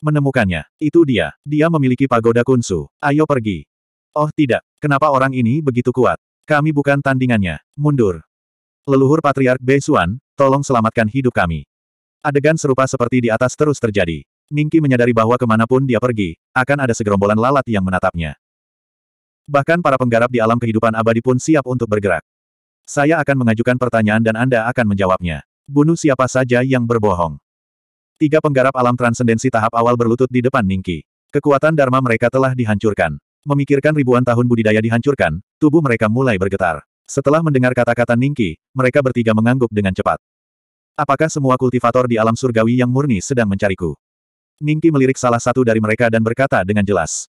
Menemukannya. Itu dia. Dia memiliki pagoda kunsu. Ayo pergi. Oh tidak. Kenapa orang ini begitu kuat? Kami bukan tandingannya. Mundur. Leluhur Patriark Beisuan, tolong selamatkan hidup kami. Adegan serupa seperti di atas terus terjadi. Ningki menyadari bahwa kemanapun dia pergi, akan ada segerombolan lalat yang menatapnya. Bahkan para penggarap di alam kehidupan abadi pun siap untuk bergerak. Saya akan mengajukan pertanyaan dan Anda akan menjawabnya. Bunuh siapa saja yang berbohong. Tiga penggarap alam transendensi tahap awal berlutut di depan Ningki. Kekuatan Dharma mereka telah dihancurkan. Memikirkan ribuan tahun budidaya dihancurkan, tubuh mereka mulai bergetar. Setelah mendengar kata-kata Ningki, mereka bertiga mengangguk dengan cepat. Apakah semua kultivator di alam surgawi yang murni sedang mencariku? Ningki melirik salah satu dari mereka dan berkata dengan jelas.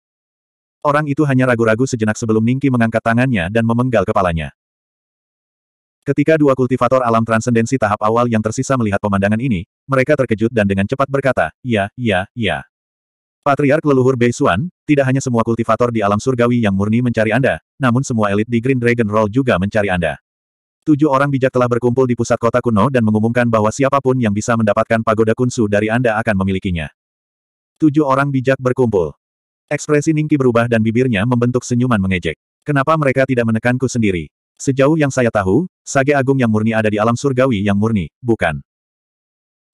Orang itu hanya ragu-ragu sejenak sebelum Ningki mengangkat tangannya dan memenggal kepalanya. Ketika dua kultivator alam transendensi tahap awal yang tersisa melihat pemandangan ini, mereka terkejut dan dengan cepat berkata, ya, ya, ya. Patriark leluhur Bei Beisuan, tidak hanya semua kultivator di alam surgawi yang murni mencari Anda, namun semua elit di Green Dragon Roll juga mencari Anda. Tujuh orang bijak telah berkumpul di pusat kota kuno dan mengumumkan bahwa siapapun yang bisa mendapatkan pagoda kunsu dari Anda akan memilikinya. Tujuh orang bijak berkumpul. Ekspresi Ningki berubah dan bibirnya membentuk senyuman mengejek. Kenapa mereka tidak menekanku sendiri? Sejauh yang saya tahu, Sage Agung yang murni ada di alam surgawi yang murni, bukan?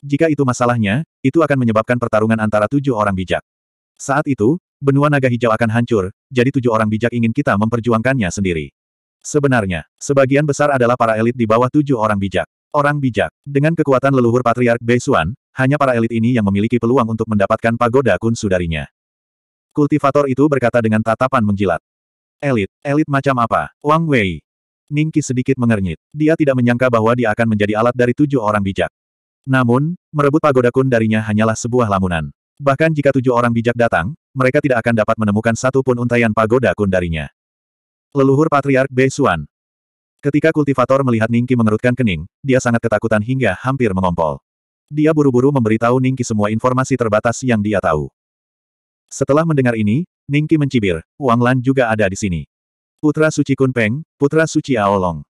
Jika itu masalahnya, itu akan menyebabkan pertarungan antara tujuh orang bijak. Saat itu, benua naga hijau akan hancur, jadi tujuh orang bijak ingin kita memperjuangkannya sendiri. Sebenarnya, sebagian besar adalah para elit di bawah tujuh orang bijak. Orang bijak, dengan kekuatan leluhur Patriark Beisuan, hanya para elit ini yang memiliki peluang untuk mendapatkan pagoda kun darinya. Kultivator itu berkata dengan tatapan menjilat. Elit, elit macam apa? Wang Wei, Ningki sedikit mengernyit. Dia tidak menyangka bahwa dia akan menjadi alat dari tujuh orang bijak. Namun, merebut pagoda kun darinya hanyalah sebuah lamunan. Bahkan jika tujuh orang bijak datang, mereka tidak akan dapat menemukan satupun pun untaian pagoda kun darinya. Leluhur Patriark Bei Beisuan. Ketika kultivator melihat Ningki mengerutkan kening, dia sangat ketakutan hingga hampir mengompol. Dia buru-buru memberitahu Ningki semua informasi terbatas yang dia tahu. Setelah mendengar ini, Ningki mencibir, Wang Lan juga ada di sini. Putra Suci Kunpeng, Putra Suci Aolong.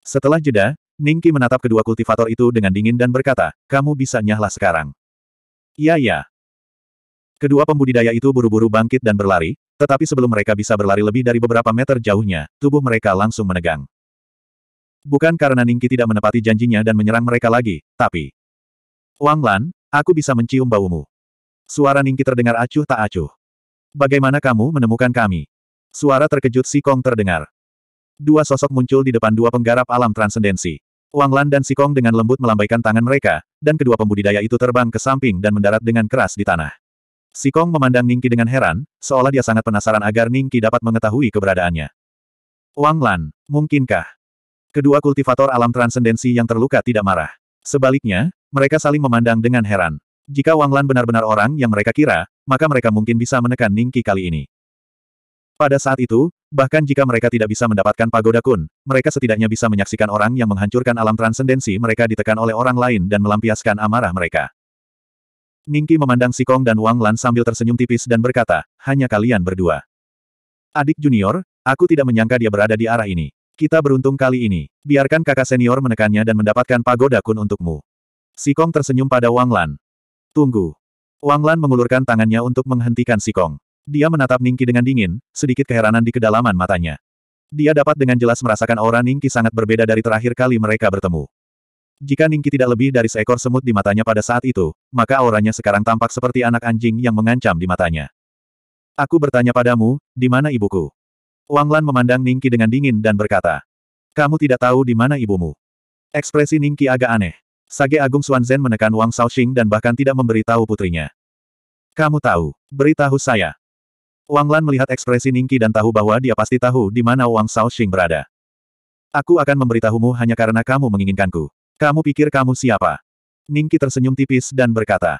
Setelah jeda, Ningki menatap kedua kultivator itu dengan dingin dan berkata, kamu bisa nyahlah sekarang. Iya ya. Kedua pembudidaya itu buru-buru bangkit dan berlari, tetapi sebelum mereka bisa berlari lebih dari beberapa meter jauhnya, tubuh mereka langsung menegang. Bukan karena Ningki tidak menepati janjinya dan menyerang mereka lagi, tapi... Wang Lan, aku bisa mencium baumu. Suara Ningki terdengar acuh tak acuh. Bagaimana kamu menemukan kami? Suara terkejut Si Kong terdengar. Dua sosok muncul di depan dua penggarap alam transendensi. Wang Lan dan Si Kong dengan lembut melambaikan tangan mereka, dan kedua pembudidaya itu terbang ke samping dan mendarat dengan keras di tanah. Si Kong memandang Ningki dengan heran, seolah dia sangat penasaran agar Ningki dapat mengetahui keberadaannya. Wang Lan, mungkinkah? Kedua kultivator alam transendensi yang terluka tidak marah. Sebaliknya, mereka saling memandang dengan heran. Jika Wang Lan benar-benar orang yang mereka kira, maka mereka mungkin bisa menekan Ningki kali ini. Pada saat itu, bahkan jika mereka tidak bisa mendapatkan pagoda kun, mereka setidaknya bisa menyaksikan orang yang menghancurkan alam transendensi mereka ditekan oleh orang lain dan melampiaskan amarah mereka. Ningki memandang Sikong dan Wang Lan sambil tersenyum tipis dan berkata, hanya kalian berdua. Adik junior, aku tidak menyangka dia berada di arah ini. Kita beruntung kali ini. Biarkan kakak senior menekannya dan mendapatkan pagoda kun untukmu. Sikong tersenyum pada Wang Lan. Tunggu. Wang Lan mengulurkan tangannya untuk menghentikan Sikong. Dia menatap Ningki dengan dingin, sedikit keheranan di kedalaman matanya. Dia dapat dengan jelas merasakan aura Ningki sangat berbeda dari terakhir kali mereka bertemu. Jika Ningki tidak lebih dari seekor semut di matanya pada saat itu, maka auranya sekarang tampak seperti anak anjing yang mengancam di matanya. Aku bertanya padamu, di mana ibuku? Wang Lan memandang Ningki dengan dingin dan berkata, Kamu tidak tahu di mana ibumu. Ekspresi Ningki agak aneh. Sage Agung Zen menekan Wang Shaoxing dan bahkan tidak memberitahu putrinya. Kamu tahu, beritahu saya. Wang Lan melihat ekspresi Ningki dan tahu bahwa dia pasti tahu di mana Wang Shaoxing berada. Aku akan memberitahumu hanya karena kamu menginginkanku. Kamu pikir kamu siapa? Ningki tersenyum tipis dan berkata.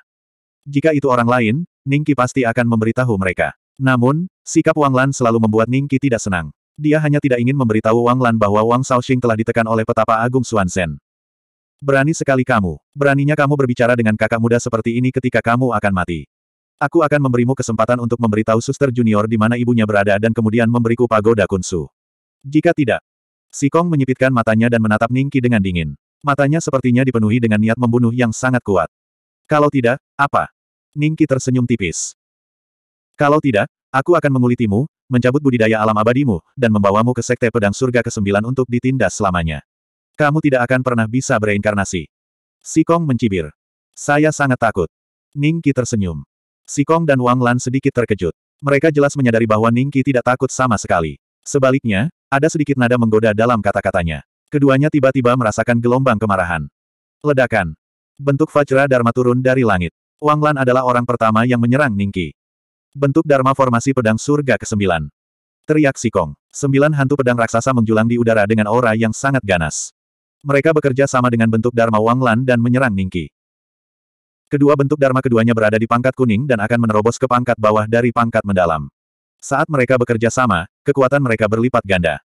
Jika itu orang lain, Ningki pasti akan memberitahu mereka. Namun, sikap Wang Lan selalu membuat Ningki tidak senang. Dia hanya tidak ingin memberitahu Wang Lan bahwa Wang Shaoxing telah ditekan oleh petapa agung Xuanzhen. Berani sekali kamu. Beraninya kamu berbicara dengan kakak muda seperti ini ketika kamu akan mati. Aku akan memberimu kesempatan untuk memberitahu suster junior di mana ibunya berada dan kemudian memberiku pagoda kunsu. Jika tidak. Sikong menyipitkan matanya dan menatap Ningki dengan dingin. Matanya sepertinya dipenuhi dengan niat membunuh yang sangat kuat. Kalau tidak, apa? Ningki tersenyum tipis. Kalau tidak, aku akan mengulitimu, mencabut budidaya alam abadimu, dan membawamu ke sekte pedang surga ke-9 untuk ditindas selamanya. Kamu tidak akan pernah bisa bereinkarnasi. Sikong mencibir. Saya sangat takut. Ningki tersenyum. Si Kong dan Wang Lan sedikit terkejut. Mereka jelas menyadari bahwa Ningki tidak takut sama sekali. Sebaliknya, ada sedikit nada menggoda dalam kata-katanya. Keduanya tiba-tiba merasakan gelombang kemarahan. Ledakan. Bentuk Vajra Dharma turun dari langit. Wang Lan adalah orang pertama yang menyerang Ningki. Bentuk Dharma formasi pedang surga ke-9. Teriak Kong. Sembilan hantu pedang raksasa menjulang di udara dengan aura yang sangat ganas. Mereka bekerja sama dengan bentuk Dharma Wang Lan dan menyerang Ningki. Kedua bentuk Dharma keduanya berada di pangkat kuning dan akan menerobos ke pangkat bawah dari pangkat mendalam. Saat mereka bekerja sama, kekuatan mereka berlipat ganda.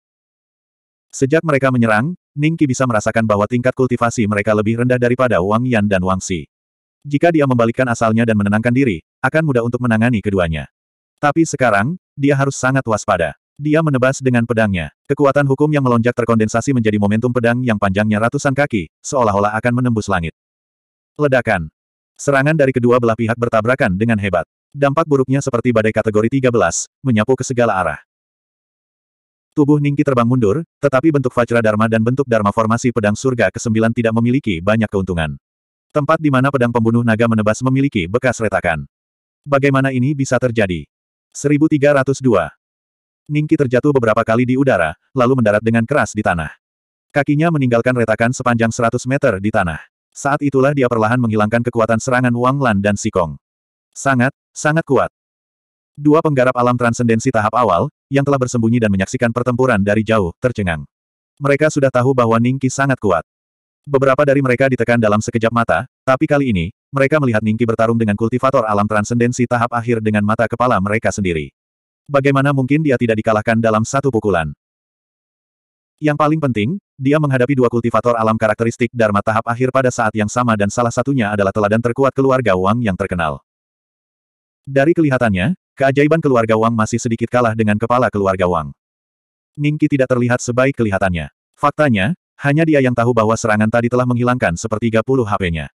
Sejak mereka menyerang, Ningki bisa merasakan bahwa tingkat kultivasi mereka lebih rendah daripada Wang Yan dan Wang Xi. Jika dia membalikkan asalnya dan menenangkan diri, akan mudah untuk menangani keduanya. Tapi sekarang, dia harus sangat waspada. Dia menebas dengan pedangnya. Kekuatan hukum yang melonjak terkondensasi menjadi momentum pedang yang panjangnya ratusan kaki, seolah-olah akan menembus langit. Ledakan. Serangan dari kedua belah pihak bertabrakan dengan hebat. Dampak buruknya seperti badai kategori 13, menyapu ke segala arah. Tubuh Ningki terbang mundur, tetapi bentuk Vajra Dharma dan bentuk Dharma formasi pedang surga ke-9 tidak memiliki banyak keuntungan. Tempat di mana pedang pembunuh naga menebas memiliki bekas retakan. Bagaimana ini bisa terjadi? 1302. Ningki terjatuh beberapa kali di udara, lalu mendarat dengan keras di tanah. Kakinya meninggalkan retakan sepanjang 100 meter di tanah. Saat itulah dia perlahan menghilangkan kekuatan serangan Wang Lan dan Sikong. Sangat, sangat kuat. Dua penggarap alam transendensi tahap awal, yang telah bersembunyi dan menyaksikan pertempuran dari jauh, tercengang. Mereka sudah tahu bahwa Ningki sangat kuat. Beberapa dari mereka ditekan dalam sekejap mata, tapi kali ini, mereka melihat Ningki bertarung dengan kultivator alam transendensi tahap akhir dengan mata kepala mereka sendiri. Bagaimana mungkin dia tidak dikalahkan dalam satu pukulan? Yang paling penting, dia menghadapi dua kultivator alam karakteristik Dharma tahap akhir pada saat yang sama dan salah satunya adalah teladan terkuat keluarga Wang yang terkenal. Dari kelihatannya, keajaiban keluarga Wang masih sedikit kalah dengan kepala keluarga Wang. Ningki tidak terlihat sebaik kelihatannya. Faktanya, hanya dia yang tahu bahwa serangan tadi telah menghilangkan sepertiga puluh HP-nya.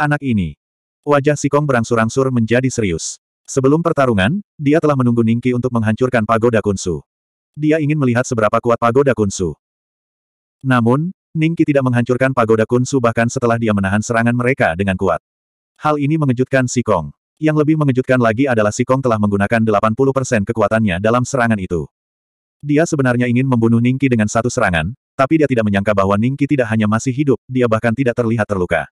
Anak ini. Wajah Sikong berangsur-angsur menjadi serius. Sebelum pertarungan, dia telah menunggu Ningki untuk menghancurkan pagoda Kunsu. Dia ingin melihat seberapa kuat pagoda Kunsu. Namun, Ningki tidak menghancurkan pagoda Kunsu bahkan setelah dia menahan serangan mereka dengan kuat. Hal ini mengejutkan Si Kong. Yang lebih mengejutkan lagi adalah Si Kong telah menggunakan 80% kekuatannya dalam serangan itu. Dia sebenarnya ingin membunuh Ningki dengan satu serangan, tapi dia tidak menyangka bahwa Ningki tidak hanya masih hidup, dia bahkan tidak terlihat terluka.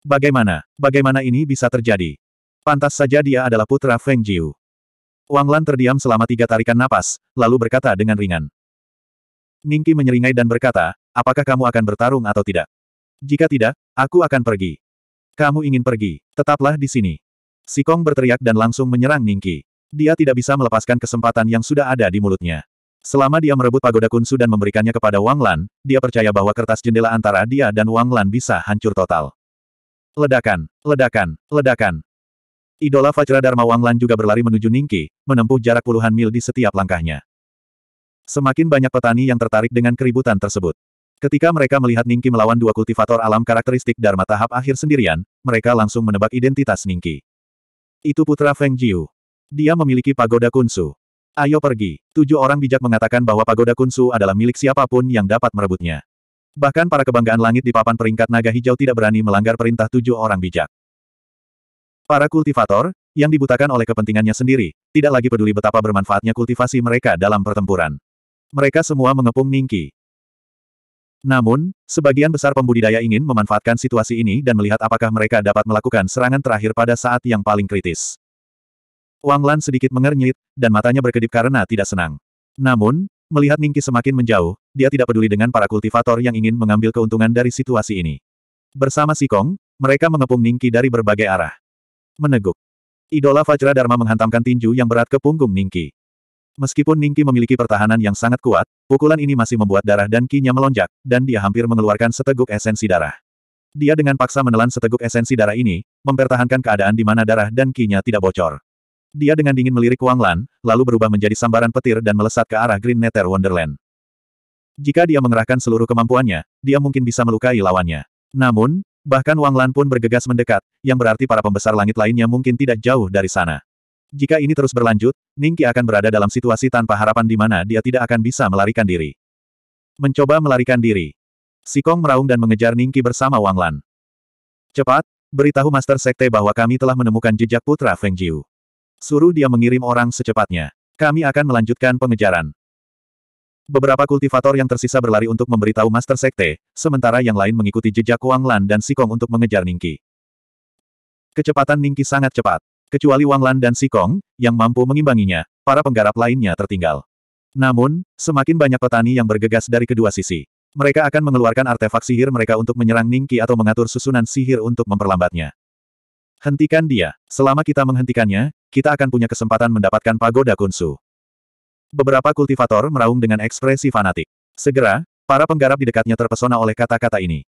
Bagaimana? Bagaimana ini bisa terjadi? Pantas saja dia adalah putra Feng Jiu. Wang Lan terdiam selama tiga tarikan napas, lalu berkata dengan ringan. Ningki menyeringai dan berkata, apakah kamu akan bertarung atau tidak? Jika tidak, aku akan pergi. Kamu ingin pergi, tetaplah di sini. Sikong berteriak dan langsung menyerang Ningki. Dia tidak bisa melepaskan kesempatan yang sudah ada di mulutnya. Selama dia merebut pagoda kunsu dan memberikannya kepada Wang Lan, dia percaya bahwa kertas jendela antara dia dan Wang Lan bisa hancur total. Ledakan, ledakan, ledakan. Idola Dharma Wang Lan juga berlari menuju Ningki, menempuh jarak puluhan mil di setiap langkahnya. Semakin banyak petani yang tertarik dengan keributan tersebut. Ketika mereka melihat Ningki melawan dua kultivator alam karakteristik Dharma tahap akhir sendirian, mereka langsung menebak identitas Ningki. Itu putra Feng Jiu. Dia memiliki pagoda kunsu. Ayo pergi. Tujuh orang bijak mengatakan bahwa pagoda kunsu adalah milik siapapun yang dapat merebutnya. Bahkan para kebanggaan langit di papan peringkat naga hijau tidak berani melanggar perintah tujuh orang bijak. Para kultivator, yang dibutakan oleh kepentingannya sendiri, tidak lagi peduli betapa bermanfaatnya kultivasi mereka dalam pertempuran mereka semua mengepung Ningki. Namun, sebagian besar pembudidaya ingin memanfaatkan situasi ini dan melihat apakah mereka dapat melakukan serangan terakhir pada saat yang paling kritis. Wang Lan sedikit mengernyit, dan matanya berkedip karena tidak senang. Namun, melihat Ningki semakin menjauh, dia tidak peduli dengan para kultivator yang ingin mengambil keuntungan dari situasi ini. Bersama Sikong, mereka mengepung Ningki dari berbagai arah. Meneguk. Idola Vajra Dharma menghantamkan tinju yang berat ke punggung Ningki. Meskipun Ningki memiliki pertahanan yang sangat kuat, pukulan ini masih membuat darah dan kinya melonjak, dan dia hampir mengeluarkan seteguk esensi darah. Dia dengan paksa menelan seteguk esensi darah ini, mempertahankan keadaan di mana darah dan kinya tidak bocor. Dia dengan dingin melirik Wang Lan, lalu berubah menjadi sambaran petir dan melesat ke arah Green Nether Wonderland. Jika dia mengerahkan seluruh kemampuannya, dia mungkin bisa melukai lawannya. Namun, bahkan Wang Lan pun bergegas mendekat, yang berarti para pembesar langit lainnya mungkin tidak jauh dari sana. Jika ini terus berlanjut, Ningki akan berada dalam situasi tanpa harapan di mana dia tidak akan bisa melarikan diri. Mencoba melarikan diri. Sikong meraung dan mengejar Ningki bersama Wang Lan. Cepat, beritahu Master Sekte bahwa kami telah menemukan jejak putra Feng Jiu. Suruh dia mengirim orang secepatnya. Kami akan melanjutkan pengejaran. Beberapa kultivator yang tersisa berlari untuk memberitahu Master Sekte, sementara yang lain mengikuti jejak Wang Lan dan Sikong untuk mengejar Ningki. Kecepatan Ningki sangat cepat. Kecuali Wang Lan dan Si Kong, yang mampu mengimbanginya, para penggarap lainnya tertinggal. Namun, semakin banyak petani yang bergegas dari kedua sisi. Mereka akan mengeluarkan artefak sihir mereka untuk menyerang Ningki atau mengatur susunan sihir untuk memperlambatnya. Hentikan dia. Selama kita menghentikannya, kita akan punya kesempatan mendapatkan pagoda kunsu. Beberapa kultivator meraung dengan ekspresi fanatik. Segera, para penggarap di dekatnya terpesona oleh kata-kata ini.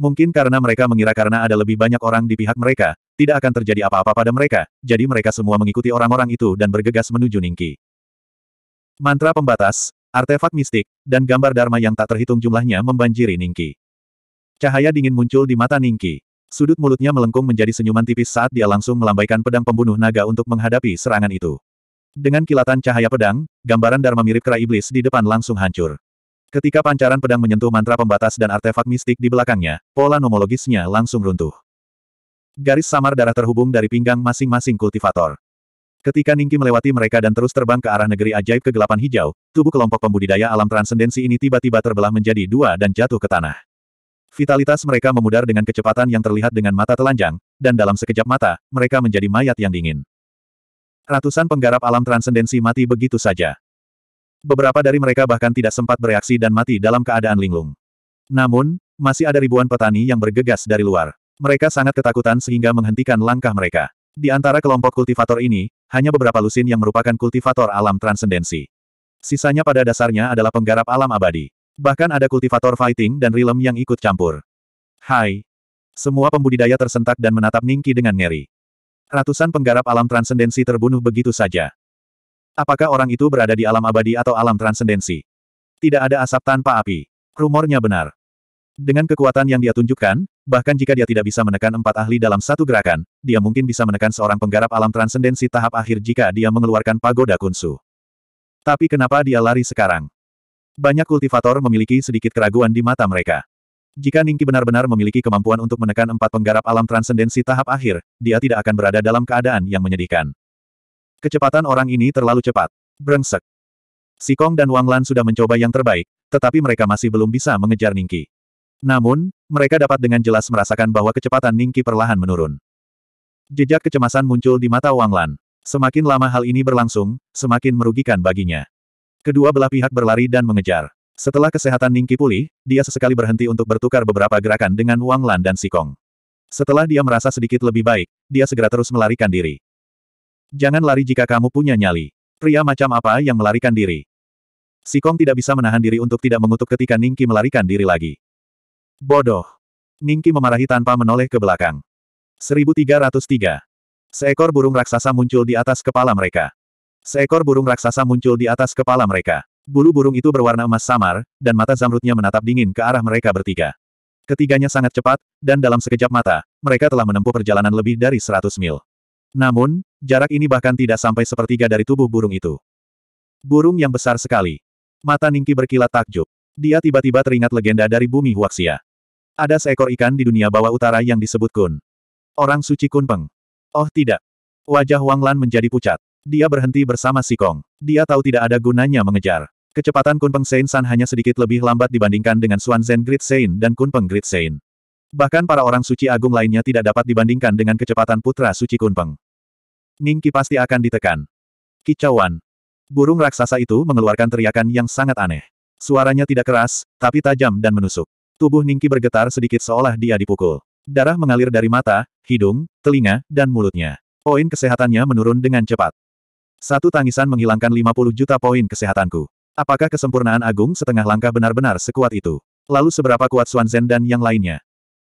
Mungkin karena mereka mengira karena ada lebih banyak orang di pihak mereka, tidak akan terjadi apa-apa pada mereka, jadi mereka semua mengikuti orang-orang itu dan bergegas menuju Ningki. Mantra pembatas, artefak mistik, dan gambar Dharma yang tak terhitung jumlahnya membanjiri Ningki. Cahaya dingin muncul di mata Ningki. Sudut mulutnya melengkung menjadi senyuman tipis saat dia langsung melambaikan pedang pembunuh naga untuk menghadapi serangan itu. Dengan kilatan cahaya pedang, gambaran Dharma mirip kera iblis di depan langsung hancur. Ketika pancaran pedang menyentuh mantra pembatas dan artefak mistik di belakangnya, pola nomologisnya langsung runtuh. Garis samar darah terhubung dari pinggang masing-masing kultivator. Ketika Ningki melewati mereka dan terus terbang ke arah negeri ajaib kegelapan hijau, tubuh kelompok pembudidaya alam transendensi ini tiba-tiba terbelah menjadi dua dan jatuh ke tanah. Vitalitas mereka memudar dengan kecepatan yang terlihat dengan mata telanjang, dan dalam sekejap mata, mereka menjadi mayat yang dingin. Ratusan penggarap alam transendensi mati begitu saja. Beberapa dari mereka bahkan tidak sempat bereaksi dan mati dalam keadaan linglung. Namun, masih ada ribuan petani yang bergegas dari luar. Mereka sangat ketakutan sehingga menghentikan langkah mereka. Di antara kelompok kultivator ini, hanya beberapa lusin yang merupakan kultivator alam transendensi. Sisanya pada dasarnya adalah penggarap alam abadi. Bahkan ada kultivator fighting dan rilem yang ikut campur. Hai. Semua pembudidaya tersentak dan menatap Ningki dengan ngeri. Ratusan penggarap alam transendensi terbunuh begitu saja. Apakah orang itu berada di alam abadi atau alam transendensi? Tidak ada asap tanpa api. Rumornya benar. Dengan kekuatan yang dia tunjukkan, bahkan jika dia tidak bisa menekan empat ahli dalam satu gerakan, dia mungkin bisa menekan seorang penggarap alam transendensi tahap akhir jika dia mengeluarkan pagoda kunsu. Tapi kenapa dia lari sekarang? Banyak kultivator memiliki sedikit keraguan di mata mereka. Jika Ningki benar-benar memiliki kemampuan untuk menekan empat penggarap alam transendensi tahap akhir, dia tidak akan berada dalam keadaan yang menyedihkan. Kecepatan orang ini terlalu cepat. Brengsek. Sikong dan Wang Lan sudah mencoba yang terbaik, tetapi mereka masih belum bisa mengejar Ningki. Namun, mereka dapat dengan jelas merasakan bahwa kecepatan Ningki perlahan menurun. Jejak kecemasan muncul di mata Wang Lan. Semakin lama hal ini berlangsung, semakin merugikan baginya. Kedua belah pihak berlari dan mengejar. Setelah kesehatan Ningki pulih, dia sesekali berhenti untuk bertukar beberapa gerakan dengan Wang Lan dan Sikong. Setelah dia merasa sedikit lebih baik, dia segera terus melarikan diri. Jangan lari jika kamu punya nyali. Pria macam apa yang melarikan diri? Sikong tidak bisa menahan diri untuk tidak mengutuk ketika Ningki melarikan diri lagi. Bodoh. Ningki memarahi tanpa menoleh ke belakang. 1303. Seekor burung raksasa muncul di atas kepala mereka. Seekor burung raksasa muncul di atas kepala mereka. Bulu burung itu berwarna emas samar, dan mata zamrudnya menatap dingin ke arah mereka bertiga. Ketiganya sangat cepat, dan dalam sekejap mata, mereka telah menempuh perjalanan lebih dari 100 mil. Namun, jarak ini bahkan tidak sampai sepertiga dari tubuh burung itu. Burung yang besar sekali. Mata Ningki berkilat takjub. Dia tiba-tiba teringat legenda dari bumi Huaxia. Ada seekor ikan di dunia bawah utara yang disebut Kun. Orang suci Kunpeng. Oh tidak. Wajah Wang Lan menjadi pucat. Dia berhenti bersama Sikong. Dia tahu tidak ada gunanya mengejar. Kecepatan Kunpeng Peng Sein San hanya sedikit lebih lambat dibandingkan dengan Suan Zen Great Sein dan Kunpeng Peng Great Sein. Bahkan para orang suci agung lainnya tidak dapat dibandingkan dengan kecepatan putra suci Kunpeng. Peng. Qi pasti akan ditekan. Kicauan. Burung raksasa itu mengeluarkan teriakan yang sangat aneh. Suaranya tidak keras, tapi tajam dan menusuk. Tubuh Ningki bergetar sedikit seolah dia dipukul. Darah mengalir dari mata, hidung, telinga, dan mulutnya. Poin kesehatannya menurun dengan cepat. Satu tangisan menghilangkan 50 juta poin kesehatanku. Apakah kesempurnaan agung setengah langkah benar-benar sekuat itu? Lalu seberapa kuat Zen dan yang lainnya?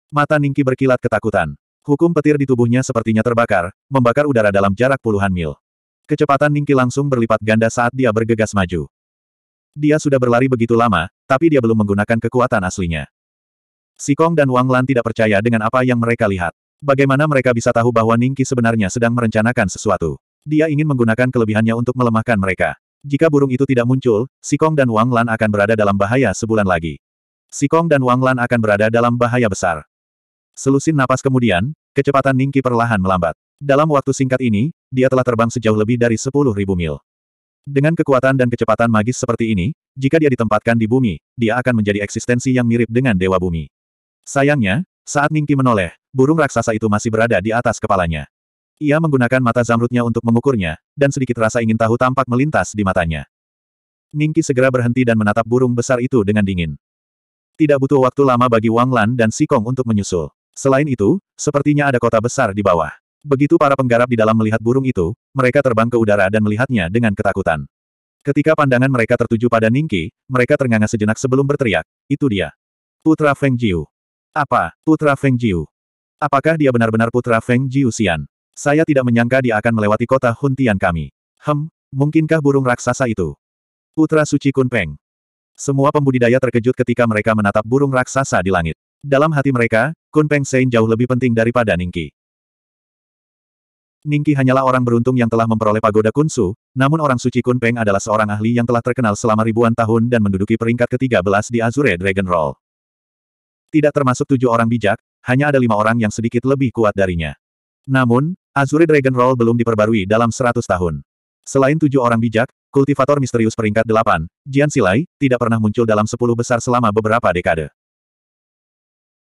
Mata Ningki berkilat ketakutan. Hukum petir di tubuhnya sepertinya terbakar, membakar udara dalam jarak puluhan mil. Kecepatan Ningki langsung berlipat ganda saat dia bergegas maju. Dia sudah berlari begitu lama, tapi dia belum menggunakan kekuatan aslinya. Si Kong dan Wang Lan tidak percaya dengan apa yang mereka lihat. Bagaimana mereka bisa tahu bahwa Ningki sebenarnya sedang merencanakan sesuatu? Dia ingin menggunakan kelebihannya untuk melemahkan mereka. Jika burung itu tidak muncul, Si Kong dan Wang Lan akan berada dalam bahaya sebulan lagi. Si Kong dan Wang Lan akan berada dalam bahaya besar. Selusin napas kemudian, kecepatan Ningki perlahan melambat. Dalam waktu singkat ini, dia telah terbang sejauh lebih dari 10.000 mil. Dengan kekuatan dan kecepatan magis seperti ini, jika dia ditempatkan di bumi, dia akan menjadi eksistensi yang mirip dengan Dewa Bumi. Sayangnya, saat Ningki menoleh, burung raksasa itu masih berada di atas kepalanya. Ia menggunakan mata zamrutnya untuk mengukurnya, dan sedikit rasa ingin tahu tampak melintas di matanya. Ningki segera berhenti dan menatap burung besar itu dengan dingin. Tidak butuh waktu lama bagi Wang Lan dan Sikong untuk menyusul. Selain itu, sepertinya ada kota besar di bawah. Begitu para penggarap di dalam melihat burung itu, mereka terbang ke udara dan melihatnya dengan ketakutan. Ketika pandangan mereka tertuju pada Ningki, mereka ternganga sejenak sebelum berteriak, itu dia. Putra Feng Jiu. Apa, putra Feng Jiu? Apakah dia benar-benar putra Feng Jiu Xian? Saya tidak menyangka dia akan melewati kota Huntian kami. Hem, mungkinkah burung raksasa itu? Putra Suci Kunpeng. Semua pembudidaya terkejut ketika mereka menatap burung raksasa di langit. Dalam hati mereka, Kunpeng Sein jauh lebih penting daripada Ningki. Ningki hanyalah orang beruntung yang telah memperoleh pagoda kunsu, namun orang suci Kunpeng adalah seorang ahli yang telah terkenal selama ribuan tahun dan menduduki peringkat ke-13 di Azure Dragon Roll. Tidak termasuk tujuh orang bijak, hanya ada lima orang yang sedikit lebih kuat darinya. Namun, Azure Dragon Roll belum diperbarui dalam seratus tahun. Selain tujuh orang bijak, kultivator misterius peringkat delapan, Jian Silai, tidak pernah muncul dalam sepuluh besar selama beberapa dekade.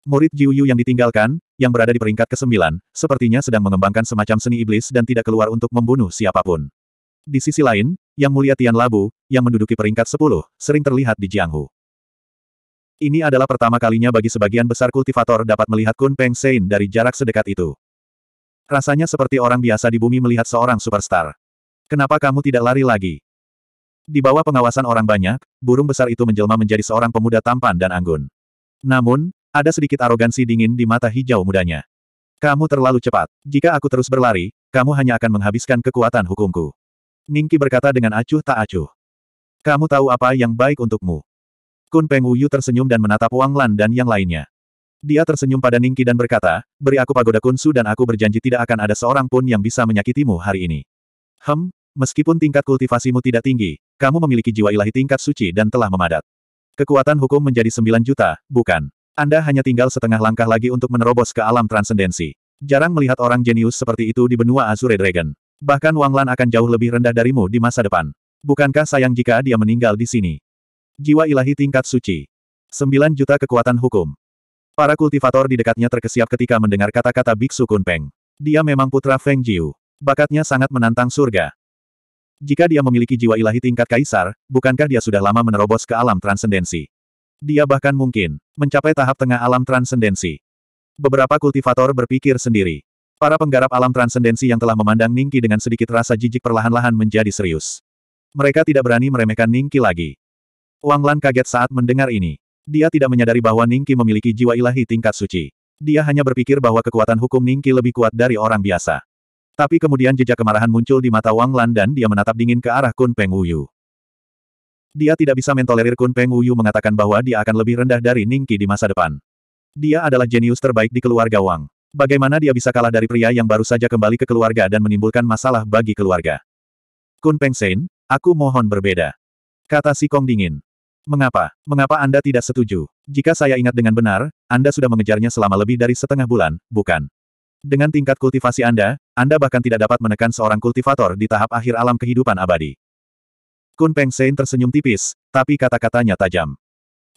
Murid Jiu Yu yang ditinggalkan, yang berada di peringkat ke-9, sepertinya sedang mengembangkan semacam seni iblis dan tidak keluar untuk membunuh siapapun. Di sisi lain, Yang Mulia Tian Labu, yang menduduki peringkat 10, sering terlihat di Jianghu. Ini adalah pertama kalinya bagi sebagian besar kultivator dapat melihat Kun Peng Sein dari jarak sedekat itu. Rasanya seperti orang biasa di bumi melihat seorang superstar. Kenapa kamu tidak lari lagi? Di bawah pengawasan orang banyak, burung besar itu menjelma menjadi seorang pemuda tampan dan anggun. Namun, ada sedikit arogansi dingin di mata hijau mudanya. Kamu terlalu cepat. Jika aku terus berlari, kamu hanya akan menghabiskan kekuatan hukumku. Ningki berkata dengan acuh tak acuh. Kamu tahu apa yang baik untukmu. Kun Peng Wuyu tersenyum dan menatap Wang Lan dan yang lainnya. Dia tersenyum pada Ningki dan berkata, beri aku pagoda Kun Su dan aku berjanji tidak akan ada seorang pun yang bisa menyakitimu hari ini. Hem, meskipun tingkat kultivasimu tidak tinggi, kamu memiliki jiwa ilahi tingkat suci dan telah memadat. Kekuatan hukum menjadi sembilan juta, bukan. Anda hanya tinggal setengah langkah lagi untuk menerobos ke alam transendensi. Jarang melihat orang jenius seperti itu di benua Azure Dragon. Bahkan Wang Lan akan jauh lebih rendah darimu di masa depan. Bukankah sayang jika dia meninggal di sini? Jiwa ilahi tingkat suci. 9 juta kekuatan hukum. Para kultivator di dekatnya terkesiap ketika mendengar kata-kata Biksu Kunpeng. Dia memang putra Feng Jiu. Bakatnya sangat menantang surga. Jika dia memiliki jiwa ilahi tingkat kaisar, bukankah dia sudah lama menerobos ke alam transendensi? Dia bahkan mungkin mencapai tahap tengah alam transendensi. Beberapa kultivator berpikir sendiri. Para penggarap alam transendensi yang telah memandang Ningki dengan sedikit rasa jijik perlahan-lahan menjadi serius. Mereka tidak berani meremehkan Ningki lagi. Wang Lan kaget saat mendengar ini. Dia tidak menyadari bahwa Ningki memiliki jiwa ilahi tingkat suci. Dia hanya berpikir bahwa kekuatan hukum Ningki lebih kuat dari orang biasa. Tapi kemudian jejak kemarahan muncul di mata Wang Lan dan dia menatap dingin ke arah Kun Peng Wuyu. Dia tidak bisa mentolerir Kun Peng Wuyu mengatakan bahwa dia akan lebih rendah dari Ningki di masa depan. Dia adalah jenius terbaik di keluarga Wang. Bagaimana dia bisa kalah dari pria yang baru saja kembali ke keluarga dan menimbulkan masalah bagi keluarga? Kun Peng Sein, aku mohon berbeda. Kata si Kong dingin. Mengapa? Mengapa Anda tidak setuju? Jika saya ingat dengan benar, Anda sudah mengejarnya selama lebih dari setengah bulan, bukan? Dengan tingkat kultivasi Anda, Anda bahkan tidak dapat menekan seorang kultivator di tahap akhir alam kehidupan abadi. Kun Peng Sein tersenyum tipis, tapi kata-katanya tajam.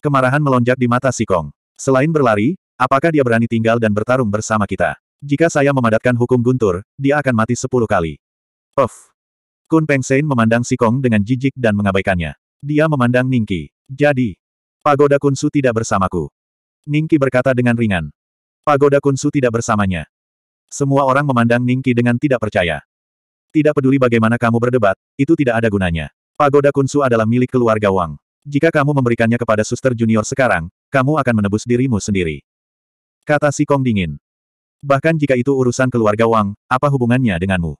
Kemarahan melonjak di mata Sikong. Selain berlari, apakah dia berani tinggal dan bertarung bersama kita? Jika saya memadatkan hukum guntur, dia akan mati sepuluh kali. Of. Kun Peng Sein memandang Sikong dengan jijik dan mengabaikannya. Dia memandang Ningki. Jadi, Pagoda Kunsu tidak bersamaku. Ningki berkata dengan ringan. Pagoda Kunsu tidak bersamanya. Semua orang memandang Ningki dengan tidak percaya. Tidak peduli bagaimana kamu berdebat, itu tidak ada gunanya. Pagoda Kunsu adalah milik keluarga Wang. Jika kamu memberikannya kepada suster junior sekarang, kamu akan menebus dirimu sendiri. Kata si Kong dingin. Bahkan jika itu urusan keluarga Wang, apa hubungannya denganmu?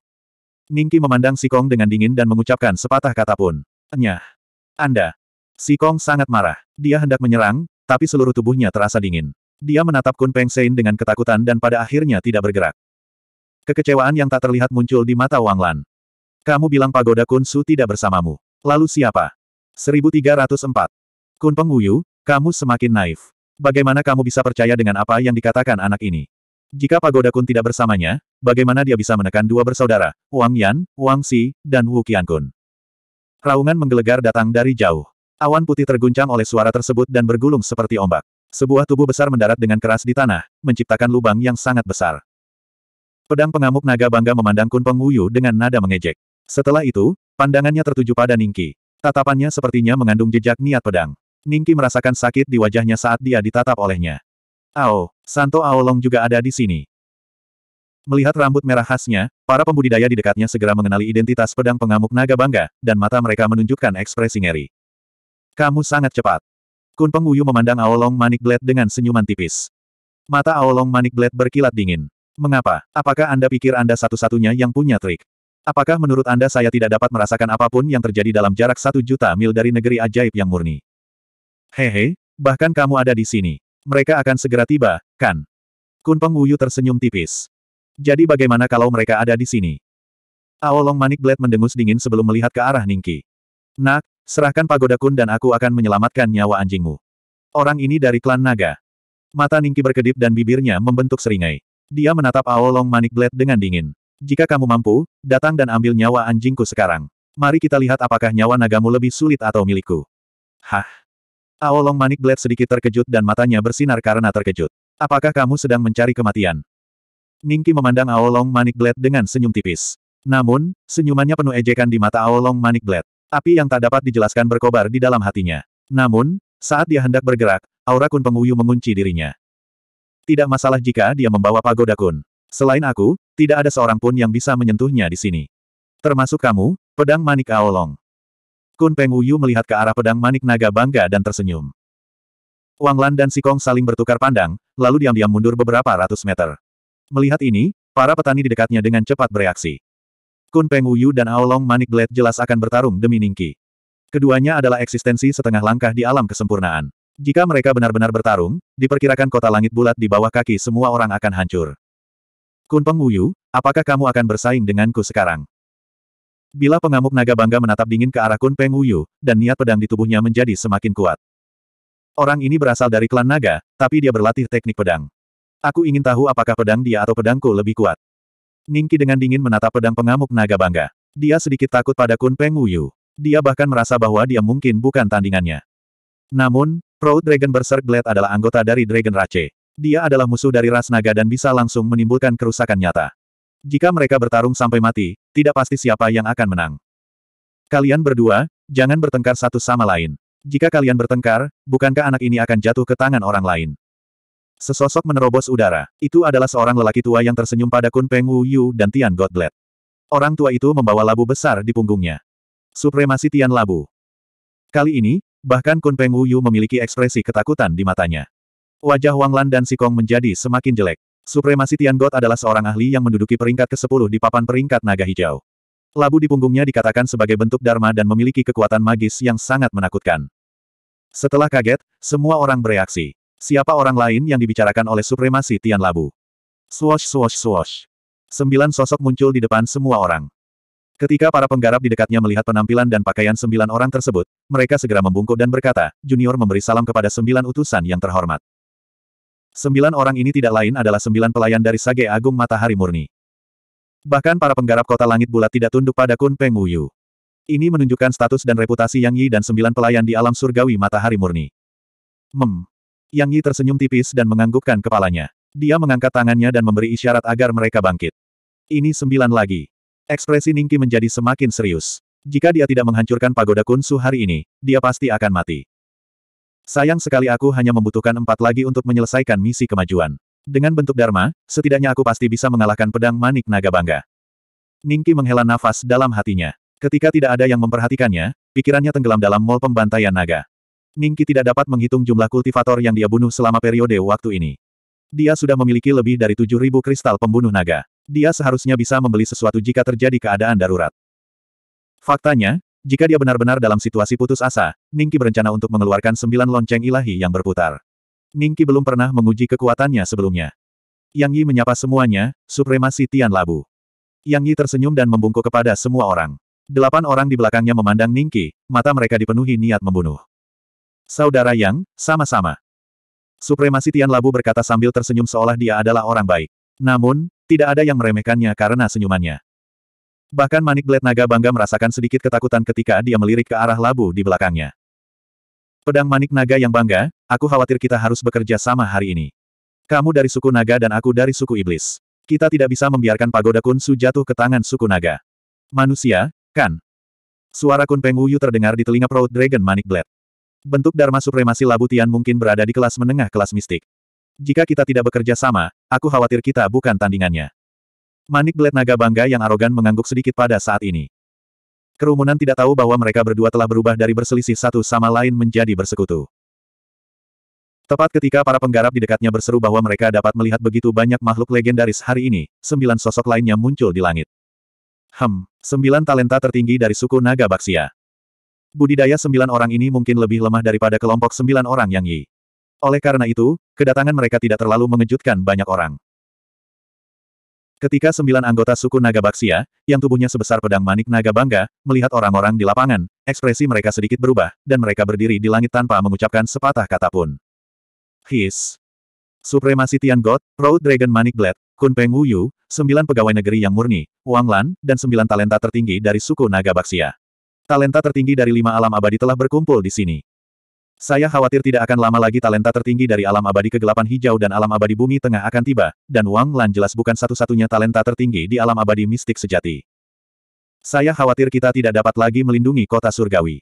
Ningki memandang si Kong dengan dingin dan mengucapkan sepatah kata pun. Enyah. Anda. Si Kong sangat marah. Dia hendak menyerang, tapi seluruh tubuhnya terasa dingin. Dia menatap Kun Peng Sein dengan ketakutan dan pada akhirnya tidak bergerak. Kekecewaan yang tak terlihat muncul di mata Wang Lan. Kamu bilang pagoda Kun Su tidak bersamamu. Lalu siapa? 1304. Kun Peng Wuyu, kamu semakin naif. Bagaimana kamu bisa percaya dengan apa yang dikatakan anak ini? Jika pagoda Kun tidak bersamanya, bagaimana dia bisa menekan dua bersaudara, Wang Yan, Wang Si, dan Wu Qiankun? Raungan menggelegar datang dari jauh. Awan putih terguncang oleh suara tersebut dan bergulung seperti ombak. Sebuah tubuh besar mendarat dengan keras di tanah, menciptakan lubang yang sangat besar. Pedang pengamuk naga bangga memandang Kun Peng Wuyu dengan nada mengejek. Setelah itu, pandangannya tertuju pada Ningki. Tatapannya sepertinya mengandung jejak niat pedang. Ningki merasakan sakit di wajahnya saat dia ditatap olehnya. Ao, Santo Aolong juga ada di sini. Melihat rambut merah khasnya, para pembudidaya di dekatnya segera mengenali identitas pedang pengamuk naga bangga, dan mata mereka menunjukkan ekspresi ngeri. Kamu sangat cepat. Kun Peng Wuyu memandang Aolong Manik Blade dengan senyuman tipis. Mata Aolong Manik Blade berkilat dingin. Mengapa? Apakah Anda pikir Anda satu-satunya yang punya trik? Apakah menurut Anda saya tidak dapat merasakan apapun yang terjadi dalam jarak satu juta mil dari negeri ajaib yang murni? Hehe, bahkan kamu ada di sini. Mereka akan segera tiba, kan? Kun Peng Wuyu tersenyum tipis. Jadi bagaimana kalau mereka ada di sini? Aolong Manik Blade mendengus dingin sebelum melihat ke arah Ningki. Nak, serahkan pagoda kun dan aku akan menyelamatkan nyawa anjingmu. Orang ini dari klan naga. Mata Ningki berkedip dan bibirnya membentuk seringai. Dia menatap Aolong Manik Blade dengan dingin. Jika kamu mampu, datang dan ambil nyawa anjingku sekarang. Mari kita lihat apakah nyawa nagamu lebih sulit atau milikku. Hah? Aolong Manik Blade sedikit terkejut dan matanya bersinar karena terkejut. Apakah kamu sedang mencari kematian? Ningki memandang Aolong Manik Blade dengan senyum tipis. Namun, senyumannya penuh ejekan di mata Aolong Manik Blade. Api yang tak dapat dijelaskan berkobar di dalam hatinya. Namun, saat dia hendak bergerak, aura Kun Penguyu mengunci dirinya. Tidak masalah jika dia membawa pagoda Kun. Selain aku, tidak ada seorang pun yang bisa menyentuhnya di sini. Termasuk kamu, pedang manik Aolong. Kun Penguyu melihat ke arah pedang manik naga bangga dan tersenyum. Wang Lan dan Sikong saling bertukar pandang, lalu diam-diam mundur beberapa ratus meter. Melihat ini, para petani di dekatnya dengan cepat bereaksi. Kun Peng Wuyu dan Aolong Manik Blade jelas akan bertarung demi Ningki. Keduanya adalah eksistensi setengah langkah di alam kesempurnaan. Jika mereka benar-benar bertarung, diperkirakan kota langit bulat di bawah kaki semua orang akan hancur. Kun Peng Wuyu, apakah kamu akan bersaing denganku sekarang? Bila pengamuk naga bangga menatap dingin ke arah Kun Peng Wuyu, dan niat pedang di tubuhnya menjadi semakin kuat. Orang ini berasal dari klan naga, tapi dia berlatih teknik pedang. Aku ingin tahu apakah pedang dia atau pedangku lebih kuat. Ningki dengan dingin menatap pedang pengamuk naga bangga. Dia sedikit takut pada Kun Peng Wuyu. Dia bahkan merasa bahwa dia mungkin bukan tandingannya. Namun, Proud Dragon Berserk Blade adalah anggota dari Dragon Race. Dia adalah musuh dari ras naga dan bisa langsung menimbulkan kerusakan nyata. Jika mereka bertarung sampai mati, tidak pasti siapa yang akan menang. Kalian berdua, jangan bertengkar satu sama lain. Jika kalian bertengkar, bukankah anak ini akan jatuh ke tangan orang lain? Sesosok menerobos udara. Itu adalah seorang lelaki tua yang tersenyum pada Kun Peng Wu Yu dan Tian Godlet. Orang tua itu membawa labu besar di punggungnya. Supremasi Tian Labu. Kali ini, bahkan Kun Peng Wu Yu memiliki ekspresi ketakutan di matanya. Wajah Wang Lan dan Sikong menjadi semakin jelek. Supremasi Tian God adalah seorang ahli yang menduduki peringkat ke-10 di papan peringkat naga hijau. Labu di punggungnya dikatakan sebagai bentuk dharma dan memiliki kekuatan magis yang sangat menakutkan. Setelah kaget, semua orang bereaksi. Siapa orang lain yang dibicarakan oleh supremasi Tian Labu? Swash swash swash. Sembilan sosok muncul di depan semua orang. Ketika para penggarap di dekatnya melihat penampilan dan pakaian sembilan orang tersebut, mereka segera membungkuk dan berkata, Junior memberi salam kepada sembilan utusan yang terhormat. Sembilan orang ini tidak lain adalah sembilan pelayan dari Sage Agung Matahari Murni. Bahkan para penggarap kota langit bulat tidak tunduk pada Kun Peng Wuyu. Ini menunjukkan status dan reputasi Yang Yi dan sembilan pelayan di alam surgawi Matahari Murni. Mem, yang Yi tersenyum tipis dan menganggukkan kepalanya. Dia mengangkat tangannya dan memberi isyarat agar mereka bangkit. Ini sembilan lagi. Ekspresi Ningki menjadi semakin serius. Jika dia tidak menghancurkan pagoda Kunsu hari ini, dia pasti akan mati. Sayang sekali aku hanya membutuhkan empat lagi untuk menyelesaikan misi kemajuan. Dengan bentuk Dharma, setidaknya aku pasti bisa mengalahkan pedang manik naga bangga. Ningki menghela nafas dalam hatinya. Ketika tidak ada yang memperhatikannya, pikirannya tenggelam dalam mol pembantaian naga. Ningki tidak dapat menghitung jumlah kultivator yang dia bunuh selama periode waktu ini. Dia sudah memiliki lebih dari 7.000 kristal pembunuh naga. Dia seharusnya bisa membeli sesuatu jika terjadi keadaan darurat. Faktanya, jika dia benar-benar dalam situasi putus asa, Ningki berencana untuk mengeluarkan sembilan lonceng ilahi yang berputar. Ningki belum pernah menguji kekuatannya sebelumnya. Yang Yi menyapa semuanya, supremasi Tian Labu. Yang Yi tersenyum dan membungkuk kepada semua orang. Delapan orang di belakangnya memandang Ningki, mata mereka dipenuhi niat membunuh. Saudara Yang, sama-sama. Supremasi Tian Labu berkata sambil tersenyum seolah dia adalah orang baik. Namun, tidak ada yang meremehkannya karena senyumannya. Bahkan Manik Blade Naga bangga merasakan sedikit ketakutan ketika dia melirik ke arah Labu di belakangnya. Pedang Manik Naga yang bangga, aku khawatir kita harus bekerja sama hari ini. Kamu dari suku Naga dan aku dari suku Iblis. Kita tidak bisa membiarkan pagoda Su jatuh ke tangan suku Naga. Manusia, kan? Suara Kun Peng terdengar di telinga Proud Dragon Manik Blade bentuk Dharma Supremasi Labu mungkin berada di kelas menengah kelas mistik. Jika kita tidak bekerja sama, aku khawatir kita bukan tandingannya. Manik Blade Naga bangga yang arogan mengangguk sedikit pada saat ini. Kerumunan tidak tahu bahwa mereka berdua telah berubah dari berselisih satu sama lain menjadi bersekutu. Tepat ketika para penggarap di dekatnya berseru bahwa mereka dapat melihat begitu banyak makhluk legendaris hari ini, sembilan sosok lainnya muncul di langit. Hem, sembilan talenta tertinggi dari suku Naga Baksia budidaya sembilan orang ini mungkin lebih lemah daripada kelompok sembilan orang Yang Yi. Oleh karena itu, kedatangan mereka tidak terlalu mengejutkan banyak orang. Ketika sembilan anggota suku Naga Baksia, yang tubuhnya sebesar pedang manik naga bangga, melihat orang-orang di lapangan, ekspresi mereka sedikit berubah, dan mereka berdiri di langit tanpa mengucapkan sepatah kata pun. His. Supremasi Tian God, Road Dragon Manik Blade, Kun Peng Wuyu, sembilan pegawai negeri yang murni, Wang Lan, dan sembilan talenta tertinggi dari suku Naga Baksia. Talenta tertinggi dari lima alam abadi telah berkumpul di sini. Saya khawatir tidak akan lama lagi talenta tertinggi dari alam abadi kegelapan hijau dan alam abadi bumi tengah akan tiba, dan Wang Lan jelas bukan satu-satunya talenta tertinggi di alam abadi mistik sejati. Saya khawatir kita tidak dapat lagi melindungi kota surgawi.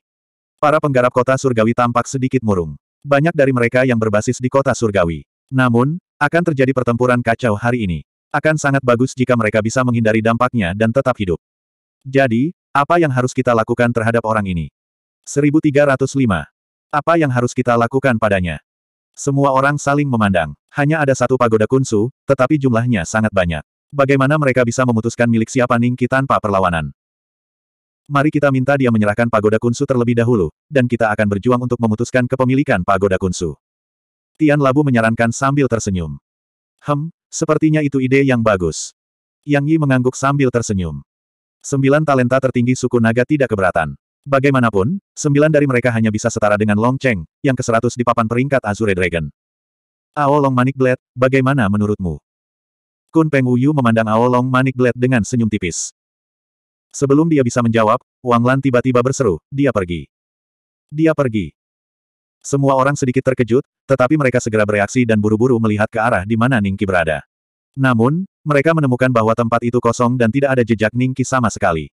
Para penggarap kota surgawi tampak sedikit murung. Banyak dari mereka yang berbasis di kota surgawi. Namun, akan terjadi pertempuran kacau hari ini. Akan sangat bagus jika mereka bisa menghindari dampaknya dan tetap hidup. Jadi, apa yang harus kita lakukan terhadap orang ini? 1305. Apa yang harus kita lakukan padanya? Semua orang saling memandang. Hanya ada satu pagoda kunsu, tetapi jumlahnya sangat banyak. Bagaimana mereka bisa memutuskan milik siapa Ningki tanpa perlawanan? Mari kita minta dia menyerahkan pagoda kunsu terlebih dahulu, dan kita akan berjuang untuk memutuskan kepemilikan pagoda kunsu. Tian Labu menyarankan sambil tersenyum. Hem, sepertinya itu ide yang bagus. Yang Yi mengangguk sambil tersenyum sembilan talenta tertinggi suku naga tidak keberatan. Bagaimanapun, sembilan dari mereka hanya bisa setara dengan Long Cheng, yang ke-100 di papan peringkat Azure Dragon. Ao Long Manik Blade, bagaimana menurutmu? Kun Peng Uyu memandang Ao Long Manik Blade dengan senyum tipis. Sebelum dia bisa menjawab, Wang Lan tiba-tiba berseru, dia pergi. Dia pergi. Semua orang sedikit terkejut, tetapi mereka segera bereaksi dan buru-buru melihat ke arah di mana Ningki berada. Namun, mereka menemukan bahwa tempat itu kosong dan tidak ada jejak Ningki sama sekali.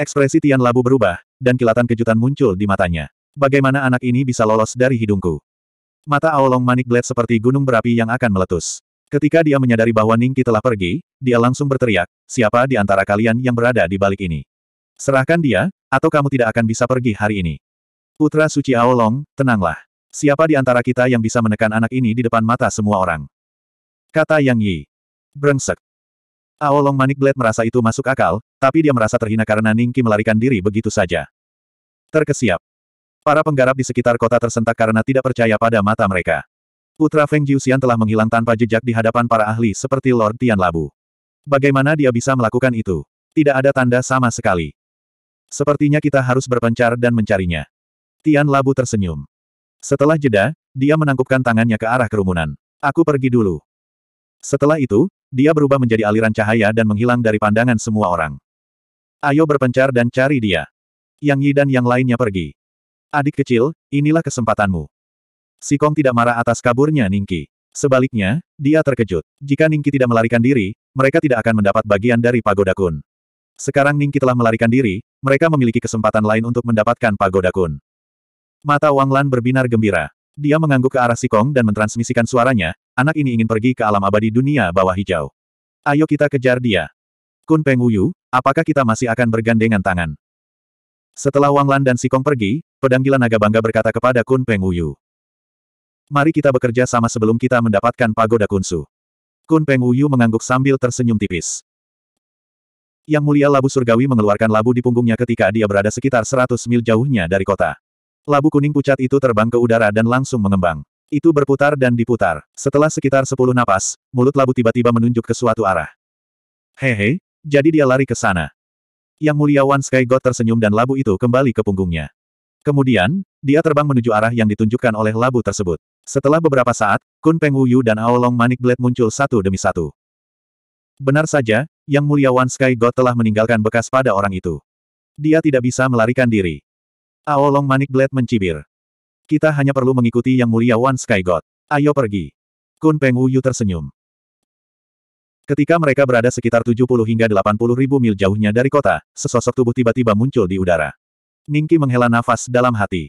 Ekspresi Tian Labu berubah, dan kilatan kejutan muncul di matanya. Bagaimana anak ini bisa lolos dari hidungku? Mata Aolong Manik Blade seperti gunung berapi yang akan meletus. Ketika dia menyadari bahwa Ningki telah pergi, dia langsung berteriak, siapa di antara kalian yang berada di balik ini? Serahkan dia, atau kamu tidak akan bisa pergi hari ini. Putra Suci Aolong, tenanglah. Siapa di antara kita yang bisa menekan anak ini di depan mata semua orang? Kata Yang Yi. Brengsek. Aolong Manik Blade merasa itu masuk akal, tapi dia merasa terhina karena Ningki melarikan diri begitu saja. Terkesiap. Para penggarap di sekitar kota tersentak karena tidak percaya pada mata mereka. Putra Feng Jiuxian telah menghilang tanpa jejak di hadapan para ahli seperti Lord Tian Labu. Bagaimana dia bisa melakukan itu? Tidak ada tanda sama sekali. Sepertinya kita harus berpencar dan mencarinya. Tian Labu tersenyum. Setelah jeda, dia menangkupkan tangannya ke arah kerumunan. Aku pergi dulu. Setelah itu, dia berubah menjadi aliran cahaya dan menghilang dari pandangan semua orang. Ayo berpencar dan cari dia. Yang Yi dan yang lainnya pergi. Adik kecil, inilah kesempatanmu. Sikong tidak marah atas kaburnya Ningki. Sebaliknya, dia terkejut. Jika Ningki tidak melarikan diri, mereka tidak akan mendapat bagian dari pagoda kun. Sekarang Ningki telah melarikan diri, mereka memiliki kesempatan lain untuk mendapatkan pagoda kun. Mata Wang Lan berbinar gembira. Dia mengangguk ke arah Sikong dan mentransmisikan suaranya, anak ini ingin pergi ke alam abadi dunia bawah hijau. Ayo kita kejar dia. Kun Peng Wuyu, apakah kita masih akan bergandengan tangan? Setelah Wang Lan dan Sikong pergi, pedang gila naga bangga berkata kepada Kun Peng Wuyu. Mari kita bekerja sama sebelum kita mendapatkan pagoda kunsu. Kun Peng Wuyu mengangguk sambil tersenyum tipis. Yang mulia labu surgawi mengeluarkan labu di punggungnya ketika dia berada sekitar 100 mil jauhnya dari kota. Labu kuning pucat itu terbang ke udara dan langsung mengembang. Itu berputar dan diputar. Setelah sekitar sepuluh napas, mulut labu tiba-tiba menunjuk ke suatu arah. Hehe, jadi dia lari ke sana. Yang mulia One Sky God tersenyum dan labu itu kembali ke punggungnya. Kemudian, dia terbang menuju arah yang ditunjukkan oleh labu tersebut. Setelah beberapa saat, Kun Peng Wuyu dan Aolong Manik Blade muncul satu demi satu. Benar saja, Yang Mulia One Sky God telah meninggalkan bekas pada orang itu. Dia tidak bisa melarikan diri. Aolong Manik Blade mencibir. Kita hanya perlu mengikuti Yang Mulia One Sky God. Ayo pergi. Kun Peng Wuyu tersenyum. Ketika mereka berada sekitar 70 hingga 80 ribu mil jauhnya dari kota, sesosok tubuh tiba-tiba muncul di udara. Ningki menghela nafas dalam hati.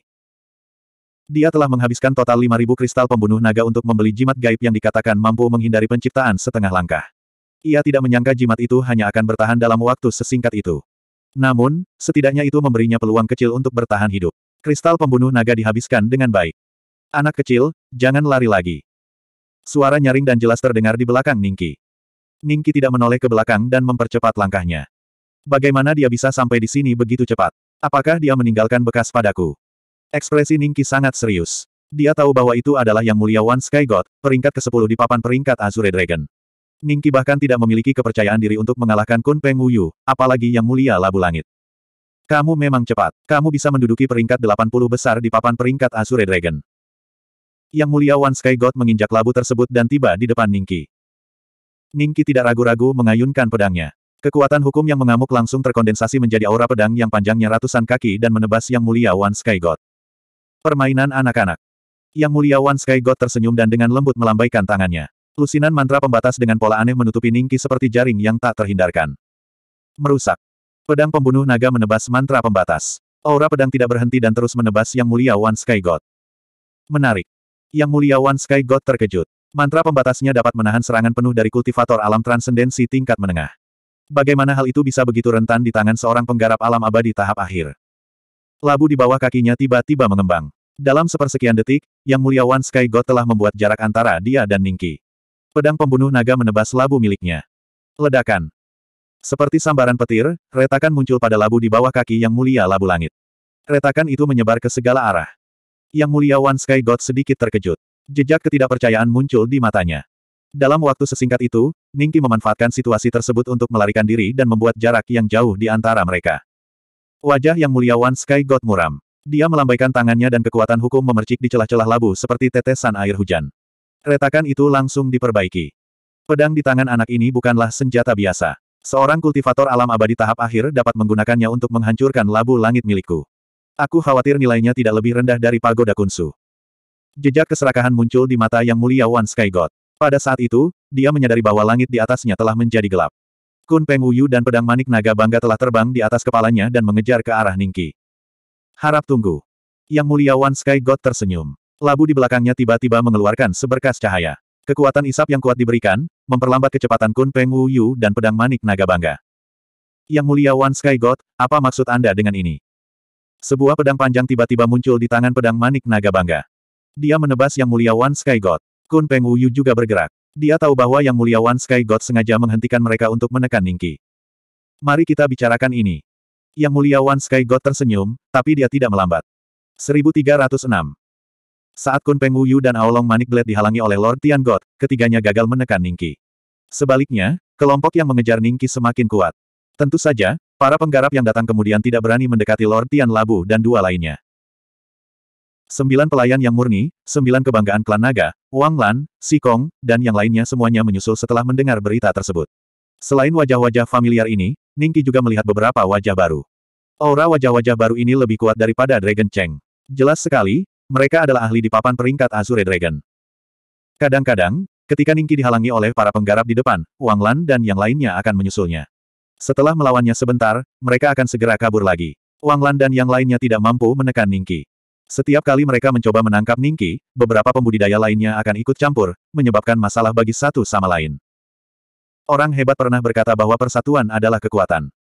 Dia telah menghabiskan total ribu kristal pembunuh naga untuk membeli jimat gaib yang dikatakan mampu menghindari penciptaan setengah langkah. Ia tidak menyangka jimat itu hanya akan bertahan dalam waktu sesingkat itu. Namun, setidaknya itu memberinya peluang kecil untuk bertahan hidup. Kristal pembunuh naga dihabiskan dengan baik. Anak kecil, jangan lari lagi. Suara nyaring dan jelas terdengar di belakang Ningki. Ningki tidak menoleh ke belakang dan mempercepat langkahnya. Bagaimana dia bisa sampai di sini begitu cepat? Apakah dia meninggalkan bekas padaku? Ekspresi Ningki sangat serius. Dia tahu bahwa itu adalah yang mulia One Sky God, peringkat ke-10 di papan peringkat Azure Dragon. Ningki bahkan tidak memiliki kepercayaan diri untuk mengalahkan Kun Peng Wuyu, apalagi yang mulia labu langit. Kamu memang cepat. Kamu bisa menduduki peringkat 80 besar di papan peringkat Azure Dragon. Yang mulia One Sky God menginjak labu tersebut dan tiba di depan Ningki. Ningki tidak ragu-ragu mengayunkan pedangnya. Kekuatan hukum yang mengamuk langsung terkondensasi menjadi aura pedang yang panjangnya ratusan kaki dan menebas Yang Mulia One Sky God. Permainan anak-anak. Yang Mulia One Sky God tersenyum dan dengan lembut melambaikan tangannya. Lusinan mantra pembatas dengan pola aneh menutupi Ningki seperti jaring yang tak terhindarkan. Merusak. Pedang pembunuh naga menebas mantra pembatas. Aura pedang tidak berhenti dan terus menebas Yang Mulia One Sky God. Menarik. Yang Mulia One Sky God terkejut. Mantra pembatasnya dapat menahan serangan penuh dari kultivator alam transendensi tingkat menengah. Bagaimana hal itu bisa begitu rentan di tangan seorang penggarap alam abadi tahap akhir? Labu di bawah kakinya tiba-tiba mengembang. Dalam sepersekian detik, Yang Mulia One Sky God telah membuat jarak antara dia dan Ningki. Pedang pembunuh naga menebas labu miliknya. Ledakan. Seperti sambaran petir, retakan muncul pada labu di bawah kaki yang mulia labu langit. Retakan itu menyebar ke segala arah. Yang mulia One Sky God sedikit terkejut. Jejak ketidakpercayaan muncul di matanya. Dalam waktu sesingkat itu, Ningki memanfaatkan situasi tersebut untuk melarikan diri dan membuat jarak yang jauh di antara mereka. Wajah yang mulia One Sky God muram. Dia melambaikan tangannya dan kekuatan hukum memercik di celah-celah labu seperti tetesan air hujan. Retakan itu langsung diperbaiki. Pedang di tangan anak ini bukanlah senjata biasa. Seorang kultivator alam abadi tahap akhir dapat menggunakannya untuk menghancurkan labu langit milikku. Aku khawatir nilainya tidak lebih rendah dari pagoda kunsu. Jejak keserakahan muncul di mata yang mulia Wan Sky God. Pada saat itu, dia menyadari bahwa langit di atasnya telah menjadi gelap. Kun Peng Wuyu dan pedang manik naga bangga telah terbang di atas kepalanya dan mengejar ke arah Ningki. Harap tunggu. Yang mulia Wan Sky God tersenyum. Labu di belakangnya tiba-tiba mengeluarkan seberkas cahaya. Kekuatan isap yang kuat diberikan, memperlambat kecepatan Kun Peng Wu Yu dan pedang manik naga bangga. Yang mulia One Sky God, apa maksud Anda dengan ini? Sebuah pedang panjang tiba-tiba muncul di tangan pedang manik naga bangga. Dia menebas Yang Mulia One Sky God. Kun Peng Wu Yu juga bergerak. Dia tahu bahwa Yang Mulia One Sky God sengaja menghentikan mereka untuk menekan Ningki. Mari kita bicarakan ini. Yang Mulia One Sky God tersenyum, tapi dia tidak melambat. 1306. Saat Kun Peng Wuyu dan Aolong Manik Blade dihalangi oleh Lord Tian God, ketiganya gagal menekan Ningki. Sebaliknya, kelompok yang mengejar Ningki semakin kuat. Tentu saja, para penggarap yang datang kemudian tidak berani mendekati Lord Tian Labu dan dua lainnya. Sembilan pelayan yang murni, sembilan kebanggaan klan naga, Wang Lan, Si Kong, dan yang lainnya semuanya menyusul setelah mendengar berita tersebut. Selain wajah-wajah familiar ini, Ningki juga melihat beberapa wajah baru. Aura wajah-wajah baru ini lebih kuat daripada Dragon Cheng. Jelas sekali, mereka adalah ahli di papan peringkat Azure Dragon. Kadang-kadang, ketika Ningki dihalangi oleh para penggarap di depan, Wang Lan dan yang lainnya akan menyusulnya. Setelah melawannya sebentar, mereka akan segera kabur lagi. Wang Lan dan yang lainnya tidak mampu menekan Ningki. Setiap kali mereka mencoba menangkap Ningki, beberapa pembudidaya lainnya akan ikut campur, menyebabkan masalah bagi satu sama lain. Orang hebat pernah berkata bahwa persatuan adalah kekuatan.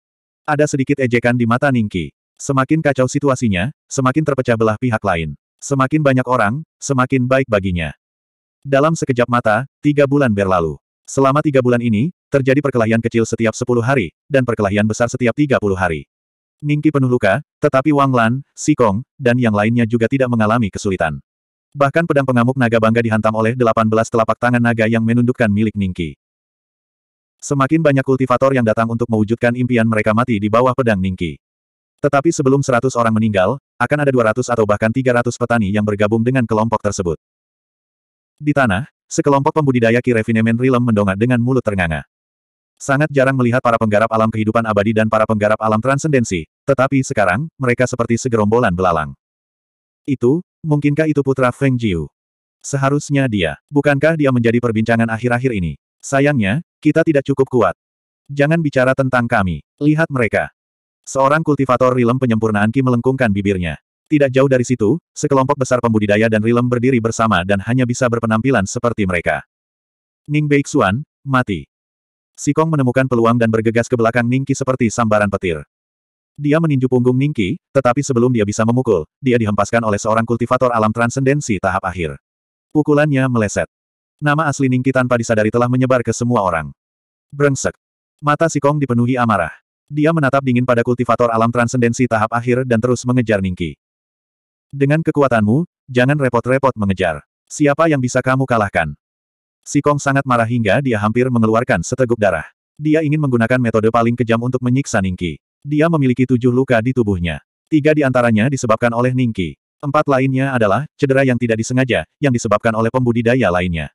Ada sedikit ejekan di mata Ningki. Semakin kacau situasinya, semakin terpecah belah pihak lain. Semakin banyak orang, semakin baik baginya. Dalam sekejap mata, tiga bulan berlalu. Selama tiga bulan ini, terjadi perkelahian kecil setiap sepuluh hari, dan perkelahian besar setiap tiga puluh hari. Ningki penuh luka, tetapi Wang Lan, Si Kong, dan yang lainnya juga tidak mengalami kesulitan. Bahkan pedang pengamuk naga bangga dihantam oleh delapan belas telapak tangan naga yang menundukkan milik Ningki. Semakin banyak kultivator yang datang untuk mewujudkan impian mereka mati di bawah pedang Ningki. Tetapi sebelum seratus orang meninggal, akan ada 200 atau bahkan 300 petani yang bergabung dengan kelompok tersebut. Di tanah, sekelompok pembudidaya Kirefinemen Rilem mendongak dengan mulut ternganga. Sangat jarang melihat para penggarap alam kehidupan abadi dan para penggarap alam transendensi, tetapi sekarang, mereka seperti segerombolan belalang. Itu, mungkinkah itu putra Feng Jiu? Seharusnya dia. Bukankah dia menjadi perbincangan akhir-akhir ini? Sayangnya, kita tidak cukup kuat. Jangan bicara tentang kami. Lihat mereka. Seorang kultivator rilem penyempurnaan Ki melengkungkan bibirnya. Tidak jauh dari situ, sekelompok besar pembudidaya dan rilem berdiri bersama dan hanya bisa berpenampilan seperti mereka. Ning Beixuan, mati. Sikong menemukan peluang dan bergegas ke belakang Ning Qi seperti sambaran petir. Dia meninju punggung Ning Qi, tetapi sebelum dia bisa memukul, dia dihempaskan oleh seorang kultivator alam transendensi tahap akhir. Pukulannya meleset. Nama asli Ning Qi tanpa disadari telah menyebar ke semua orang. Brengsek. Mata Sikong dipenuhi amarah. Dia menatap dingin pada kultivator alam transendensi tahap akhir dan terus mengejar Ningki. Dengan kekuatanmu, jangan repot-repot mengejar. Siapa yang bisa kamu kalahkan? Sikong sangat marah hingga dia hampir mengeluarkan seteguk darah. Dia ingin menggunakan metode paling kejam untuk menyiksa Ningki. Dia memiliki tujuh luka di tubuhnya. Tiga di antaranya disebabkan oleh Ningki. Empat lainnya adalah cedera yang tidak disengaja, yang disebabkan oleh pembudidaya lainnya.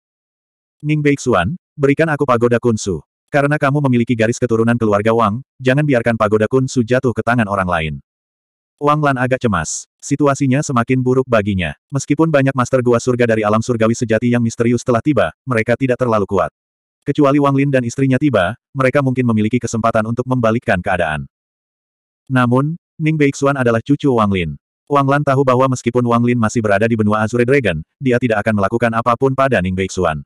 Ning Beixuan, berikan aku pagoda kunsu. Karena kamu memiliki garis keturunan keluarga Wang, jangan biarkan pagoda Kun Su jatuh ke tangan orang lain. Wang Lan agak cemas. Situasinya semakin buruk baginya. Meskipun banyak master gua surga dari alam surgawi sejati yang misterius telah tiba, mereka tidak terlalu kuat. Kecuali Wang Lin dan istrinya tiba, mereka mungkin memiliki kesempatan untuk membalikkan keadaan. Namun, Ning Beixuan adalah cucu Wang Lin. Wang Lan tahu bahwa meskipun Wang Lin masih berada di benua Azure Dragon, dia tidak akan melakukan apapun pada Ning Beixuan.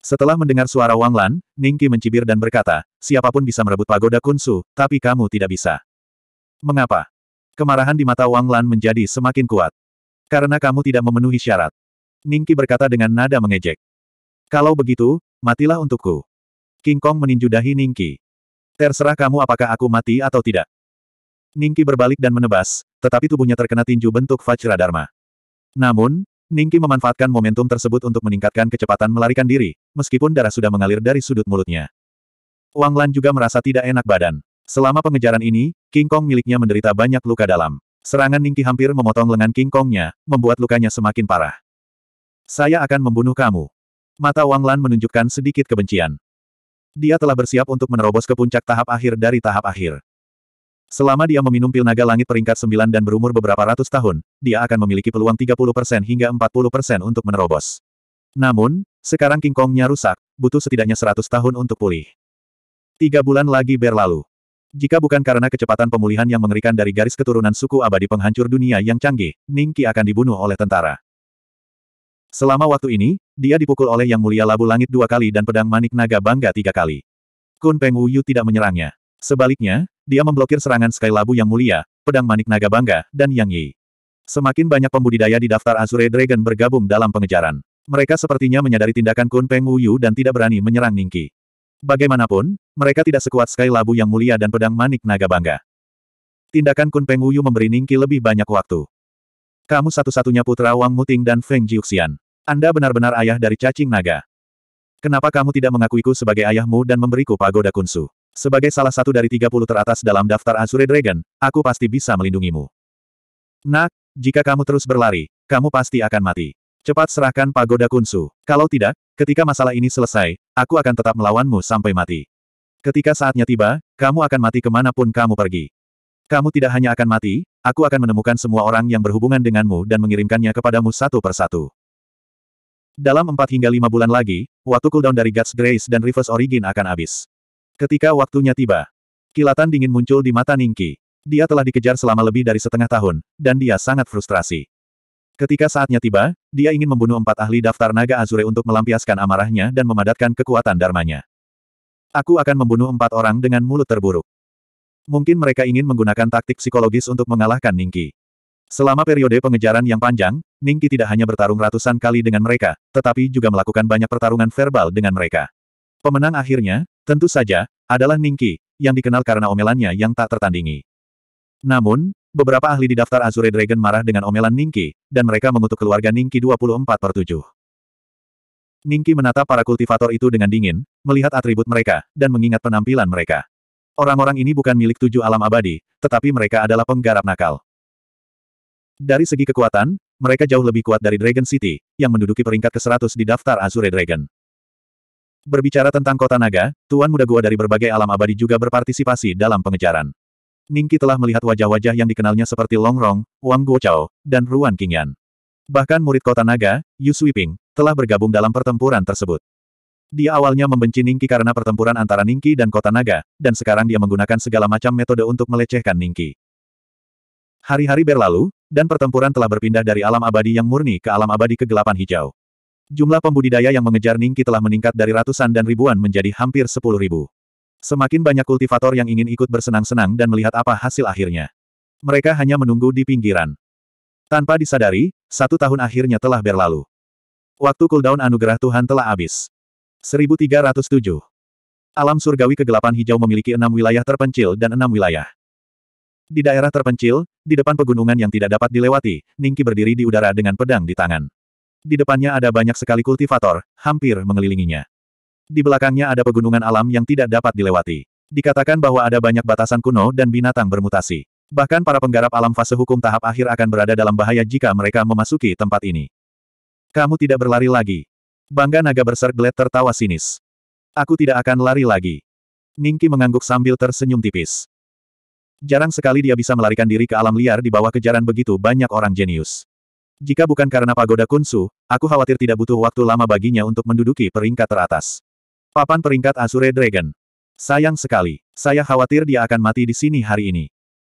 Setelah mendengar suara Wang Lan, Ningki mencibir dan berkata, siapapun bisa merebut pagoda Kunsu, tapi kamu tidak bisa. Mengapa? Kemarahan di mata Wang Lan menjadi semakin kuat. Karena kamu tidak memenuhi syarat. Ningki berkata dengan nada mengejek. Kalau begitu, matilah untukku. King Kong meninju dahi Ningki. Terserah kamu apakah aku mati atau tidak. Ningki berbalik dan menebas, tetapi tubuhnya terkena tinju bentuk Dharma. Namun, Ningki memanfaatkan momentum tersebut untuk meningkatkan kecepatan melarikan diri, meskipun darah sudah mengalir dari sudut mulutnya. Wang Lan juga merasa tidak enak badan. Selama pengejaran ini, King Kong miliknya menderita banyak luka dalam. Serangan Ningki hampir memotong lengan King Kongnya, membuat lukanya semakin parah. Saya akan membunuh kamu. Mata Wang Lan menunjukkan sedikit kebencian. Dia telah bersiap untuk menerobos ke puncak tahap akhir dari tahap akhir. Selama dia meminum pil naga langit peringkat 9 dan berumur beberapa ratus tahun, dia akan memiliki peluang 30% hingga 40% untuk menerobos. Namun, sekarang King Kongnya rusak, butuh setidaknya 100 tahun untuk pulih. Tiga bulan lagi berlalu. Jika bukan karena kecepatan pemulihan yang mengerikan dari garis keturunan suku abadi penghancur dunia yang canggih, Ningki akan dibunuh oleh tentara. Selama waktu ini, dia dipukul oleh Yang Mulia Labu Langit dua kali dan pedang manik naga bangga tiga kali. Kun Peng Wuyu tidak menyerangnya. Sebaliknya, dia memblokir serangan Sky Labu yang mulia, pedang manik naga bangga, dan Yang Yi. Semakin banyak pembudidaya di daftar Azure Dragon bergabung dalam pengejaran. Mereka sepertinya menyadari tindakan Kun Peng Wuyu dan tidak berani menyerang Ningki. Bagaimanapun, mereka tidak sekuat Sky Labu yang mulia dan pedang manik naga bangga. Tindakan Kun Peng Wuyu memberi Ningki lebih banyak waktu. Kamu satu-satunya putra Wang Muting dan Feng Jiuxian. Anda benar-benar ayah dari cacing naga. Kenapa kamu tidak mengakuiku sebagai ayahmu dan memberiku pagoda kunsu? Sebagai salah satu dari 30 teratas dalam daftar Azure Dragon, aku pasti bisa melindungimu. Nak, jika kamu terus berlari, kamu pasti akan mati. Cepat serahkan pagoda kunsu. Kalau tidak, ketika masalah ini selesai, aku akan tetap melawanmu sampai mati. Ketika saatnya tiba, kamu akan mati kemanapun kamu pergi. Kamu tidak hanya akan mati, aku akan menemukan semua orang yang berhubungan denganmu dan mengirimkannya kepadamu satu persatu. Dalam 4 hingga 5 bulan lagi, waktu cooldown dari Gods Grace dan Reverse Origin akan habis. Ketika waktunya tiba, kilatan dingin muncul di mata Ningki. Dia telah dikejar selama lebih dari setengah tahun, dan dia sangat frustrasi. Ketika saatnya tiba, dia ingin membunuh empat ahli daftar naga Azure untuk melampiaskan amarahnya dan memadatkan kekuatan dharmanya. Aku akan membunuh empat orang dengan mulut terburuk. Mungkin mereka ingin menggunakan taktik psikologis untuk mengalahkan Ningki. Selama periode pengejaran yang panjang, Ningki tidak hanya bertarung ratusan kali dengan mereka, tetapi juga melakukan banyak pertarungan verbal dengan mereka. Pemenang akhirnya, Tentu saja, adalah Ningki, yang dikenal karena omelannya yang tak tertandingi. Namun, beberapa ahli di daftar Azure Dragon marah dengan omelan Ningki, dan mereka mengutuk keluarga Ningki 24 per 7. Ningki menatap para kultivator itu dengan dingin, melihat atribut mereka, dan mengingat penampilan mereka. Orang-orang ini bukan milik tujuh alam abadi, tetapi mereka adalah penggarap nakal. Dari segi kekuatan, mereka jauh lebih kuat dari Dragon City, yang menduduki peringkat ke-100 di daftar Azure Dragon. Berbicara tentang kota naga, Tuan Muda Gua dari berbagai alam abadi juga berpartisipasi dalam pengejaran. Ningki telah melihat wajah-wajah yang dikenalnya seperti Long Rong, Wang Guochao, dan Ruan Qingyan. Bahkan murid kota naga, Yu Suiping, telah bergabung dalam pertempuran tersebut. Dia awalnya membenci Ningki karena pertempuran antara Ningki dan Kota Naga, dan sekarang dia menggunakan segala macam metode untuk melecehkan Ningki. Hari-hari berlalu, dan pertempuran telah berpindah dari alam abadi yang murni ke alam abadi kegelapan hijau. Jumlah pembudidaya yang mengejar Ningki telah meningkat dari ratusan dan ribuan menjadi hampir sepuluh ribu. Semakin banyak kultivator yang ingin ikut bersenang-senang dan melihat apa hasil akhirnya. Mereka hanya menunggu di pinggiran. Tanpa disadari, satu tahun akhirnya telah berlalu. Waktu cooldown anugerah Tuhan telah habis. 1307. Alam surgawi kegelapan hijau memiliki enam wilayah terpencil dan enam wilayah. Di daerah terpencil, di depan pegunungan yang tidak dapat dilewati, Ningki berdiri di udara dengan pedang di tangan. Di depannya ada banyak sekali kultivator, hampir mengelilinginya. Di belakangnya ada pegunungan alam yang tidak dapat dilewati. Dikatakan bahwa ada banyak batasan kuno dan binatang bermutasi. Bahkan para penggarap alam fase hukum tahap akhir akan berada dalam bahaya jika mereka memasuki tempat ini. Kamu tidak berlari lagi. Bangga naga berserklet tertawa sinis. Aku tidak akan lari lagi. Ningki mengangguk sambil tersenyum tipis. Jarang sekali dia bisa melarikan diri ke alam liar di bawah kejaran begitu banyak orang jenius. Jika bukan karena pagoda Kunsu, aku khawatir tidak butuh waktu lama baginya untuk menduduki peringkat teratas. Papan peringkat Azure Dragon. Sayang sekali, saya khawatir dia akan mati di sini hari ini.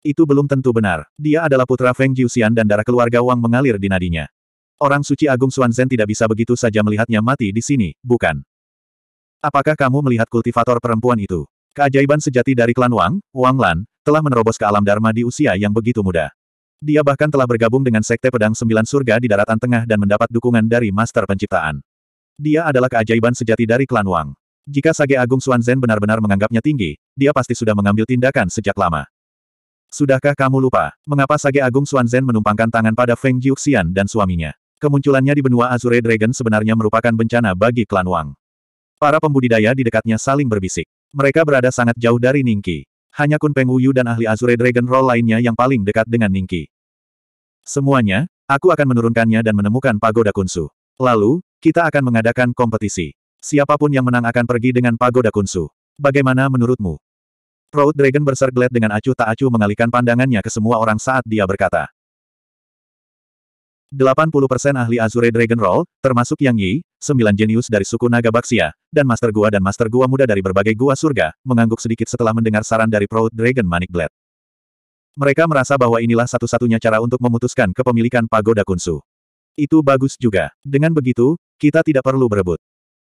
Itu belum tentu benar. Dia adalah putra Feng Jiuxian dan darah keluarga Wang mengalir di nadinya. Orang suci Agung Xuanzen tidak bisa begitu saja melihatnya mati di sini, bukan? Apakah kamu melihat kultivator perempuan itu? Keajaiban sejati dari klan Wang, Wang Lan, telah menerobos ke alam dharma di usia yang begitu muda. Dia bahkan telah bergabung dengan Sekte Pedang Sembilan Surga di Daratan Tengah dan mendapat dukungan dari Master Penciptaan. Dia adalah keajaiban sejati dari klan Wang. Jika Sage Agung Zhen benar-benar menganggapnya tinggi, dia pasti sudah mengambil tindakan sejak lama. Sudahkah kamu lupa, mengapa Sage Agung Zhen menumpangkan tangan pada Feng Jiuxian dan suaminya? Kemunculannya di benua Azure Dragon sebenarnya merupakan bencana bagi klan Wang. Para pembudidaya di dekatnya saling berbisik. Mereka berada sangat jauh dari Ningqi. Hanya Kun Peng Wuyu dan ahli Azure Dragon Roll lainnya yang paling dekat dengan Ningki. Semuanya, aku akan menurunkannya dan menemukan Pagoda Kunsu. Lalu, kita akan mengadakan kompetisi. Siapapun yang menang akan pergi dengan Pagoda Kunsu. Bagaimana menurutmu? Proud Dragon berserglet dengan acuh tak acuh mengalihkan pandangannya ke semua orang saat dia berkata. 80% ahli Azure Dragon Roll, termasuk Yang Yi, sembilan jenius dari suku Naga Baksia, dan Master Gua dan Master Gua muda dari berbagai gua surga, mengangguk sedikit setelah mendengar saran dari Proud Dragon Manic Blade. Mereka merasa bahwa inilah satu-satunya cara untuk memutuskan kepemilikan pagoda kunsu. Itu bagus juga. Dengan begitu, kita tidak perlu berebut.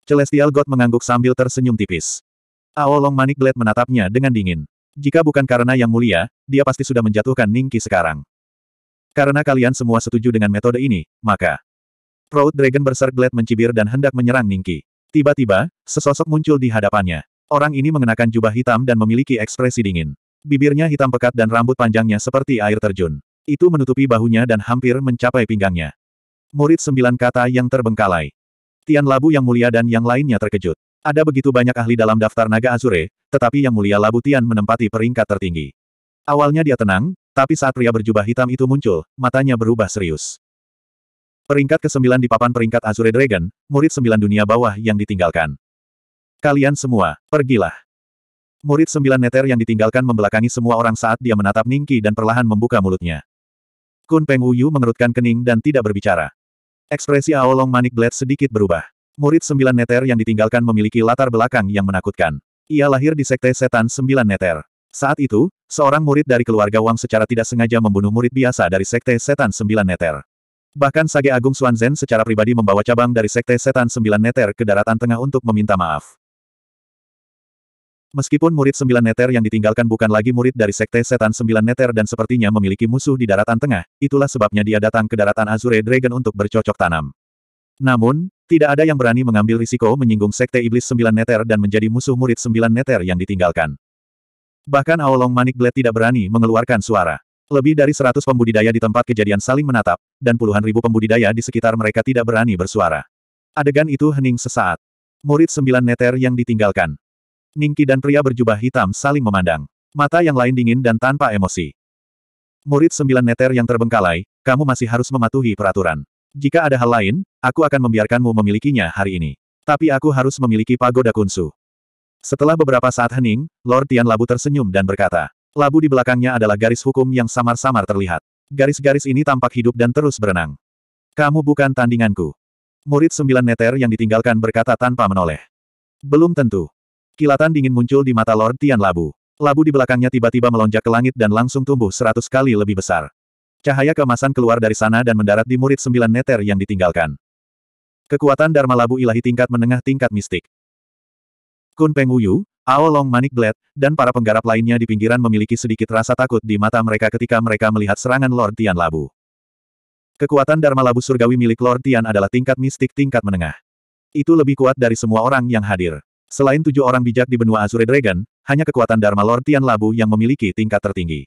Celestial God mengangguk sambil tersenyum tipis. Aolong Manic Blade menatapnya dengan dingin. Jika bukan karena yang mulia, dia pasti sudah menjatuhkan Ningki sekarang. Karena kalian semua setuju dengan metode ini, maka Proud Dragon Berserk Blade mencibir dan hendak menyerang Ningki. Tiba-tiba, sesosok muncul di hadapannya. Orang ini mengenakan jubah hitam dan memiliki ekspresi dingin. Bibirnya hitam pekat dan rambut panjangnya seperti air terjun. Itu menutupi bahunya dan hampir mencapai pinggangnya. Murid sembilan kata yang terbengkalai. Tian Labu yang mulia dan yang lainnya terkejut. Ada begitu banyak ahli dalam daftar naga Azure, tetapi yang mulia Labu Tian menempati peringkat tertinggi. Awalnya dia tenang, tapi saat pria berjubah hitam itu muncul, matanya berubah serius. Peringkat ke-9 di papan peringkat Azure Dragon, murid sembilan dunia bawah yang ditinggalkan. Kalian semua, pergilah. Murid sembilan neter yang ditinggalkan membelakangi semua orang saat dia menatap Ningki dan perlahan membuka mulutnya. Kun Peng Wuyu mengerutkan kening dan tidak berbicara. Ekspresi Ao Long Manik Blade sedikit berubah. Murid sembilan neter yang ditinggalkan memiliki latar belakang yang menakutkan. Ia lahir di Sekte Setan Sembilan Neter. Saat itu, seorang murid dari keluarga Wang secara tidak sengaja membunuh murid biasa dari Sekte Setan Sembilan Neter. Bahkan Sage Agung Zhen secara pribadi membawa cabang dari Sekte Setan Sembilan Neter ke daratan tengah untuk meminta maaf. Meskipun murid Sembilan Neter yang ditinggalkan bukan lagi murid dari Sekte Setan Sembilan Neter dan sepertinya memiliki musuh di daratan tengah, itulah sebabnya dia datang ke daratan Azure Dragon untuk bercocok tanam. Namun, tidak ada yang berani mengambil risiko menyinggung Sekte Iblis Sembilan Neter dan menjadi musuh murid Sembilan Neter yang ditinggalkan. Bahkan Aolong Manik Blade tidak berani mengeluarkan suara. Lebih dari seratus pembudidaya di tempat kejadian saling menatap, dan puluhan ribu pembudidaya di sekitar mereka tidak berani bersuara. Adegan itu hening sesaat. Murid sembilan neter yang ditinggalkan. Ningki dan pria berjubah hitam saling memandang. Mata yang lain dingin dan tanpa emosi. Murid sembilan neter yang terbengkalai, kamu masih harus mematuhi peraturan. Jika ada hal lain, aku akan membiarkanmu memilikinya hari ini. Tapi aku harus memiliki pagoda kunsu. Setelah beberapa saat hening, Lord Tian Labu tersenyum dan berkata, Labu di belakangnya adalah garis hukum yang samar-samar terlihat. Garis-garis ini tampak hidup dan terus berenang. Kamu bukan tandinganku. Murid sembilan neter yang ditinggalkan berkata tanpa menoleh. Belum tentu. Kilatan dingin muncul di mata Lord Tian Labu. Labu di belakangnya tiba-tiba melonjak ke langit dan langsung tumbuh seratus kali lebih besar. Cahaya kemasan keluar dari sana dan mendarat di murid sembilan neter yang ditinggalkan. Kekuatan Dharma Labu ilahi tingkat menengah tingkat mistik. Kun Peng Uyu, Aolong Manik Blade, dan para penggarap lainnya di pinggiran memiliki sedikit rasa takut di mata mereka ketika mereka melihat serangan Lord Tian Labu. Kekuatan Dharma Labu Surgawi milik Lord Tian adalah tingkat mistik tingkat menengah. Itu lebih kuat dari semua orang yang hadir. Selain tujuh orang bijak di benua Azure Dragon, hanya kekuatan Dharma Lord Tian Labu yang memiliki tingkat tertinggi.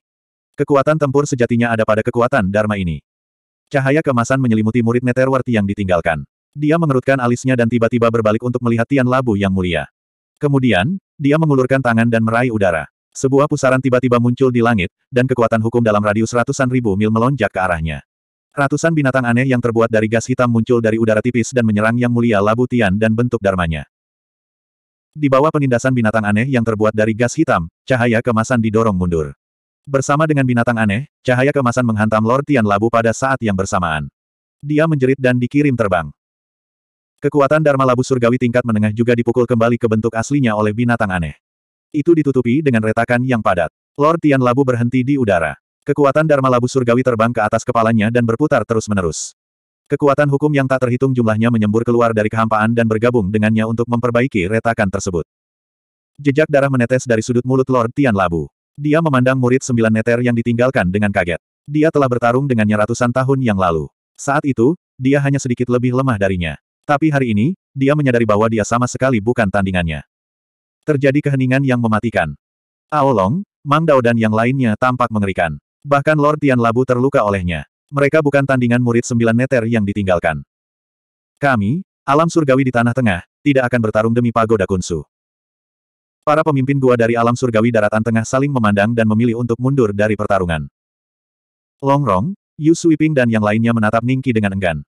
Kekuatan tempur sejatinya ada pada kekuatan Dharma ini. Cahaya kemasan menyelimuti murid Netherworth yang ditinggalkan. Dia mengerutkan alisnya dan tiba-tiba berbalik untuk melihat Tian Labu yang mulia. Kemudian, dia mengulurkan tangan dan meraih udara. Sebuah pusaran tiba-tiba muncul di langit, dan kekuatan hukum dalam radius ratusan ribu mil melonjak ke arahnya. Ratusan binatang aneh yang terbuat dari gas hitam muncul dari udara tipis dan menyerang Yang Mulia Labu Tian dan bentuk darmanya. Di bawah penindasan binatang aneh yang terbuat dari gas hitam, cahaya kemasan didorong mundur. Bersama dengan binatang aneh, cahaya kemasan menghantam Lord Tian Labu pada saat yang bersamaan. Dia menjerit dan dikirim terbang. Kekuatan Dharma Labu Surgawi tingkat menengah juga dipukul kembali ke bentuk aslinya oleh binatang aneh. Itu ditutupi dengan retakan yang padat. Lord Tian Labu berhenti di udara. Kekuatan Dharma Labu Surgawi terbang ke atas kepalanya dan berputar terus-menerus. Kekuatan hukum yang tak terhitung jumlahnya menyembur keluar dari kehampaan dan bergabung dengannya untuk memperbaiki retakan tersebut. Jejak darah menetes dari sudut mulut Lord Tian Labu. Dia memandang murid sembilan neter yang ditinggalkan dengan kaget. Dia telah bertarung dengannya ratusan tahun yang lalu. Saat itu, dia hanya sedikit lebih lemah darinya. Tapi hari ini, dia menyadari bahwa dia sama sekali bukan tandingannya. Terjadi keheningan yang mematikan. Aolong, Mang Dao dan yang lainnya tampak mengerikan. Bahkan Lord Tian Labu terluka olehnya. Mereka bukan tandingan murid sembilan meter yang ditinggalkan. Kami, alam surgawi di Tanah Tengah, tidak akan bertarung demi pagoda kunsu. Para pemimpin gua dari alam surgawi daratan tengah saling memandang dan memilih untuk mundur dari pertarungan. Longrong, Yu Suiping dan yang lainnya menatap Ningki dengan enggan.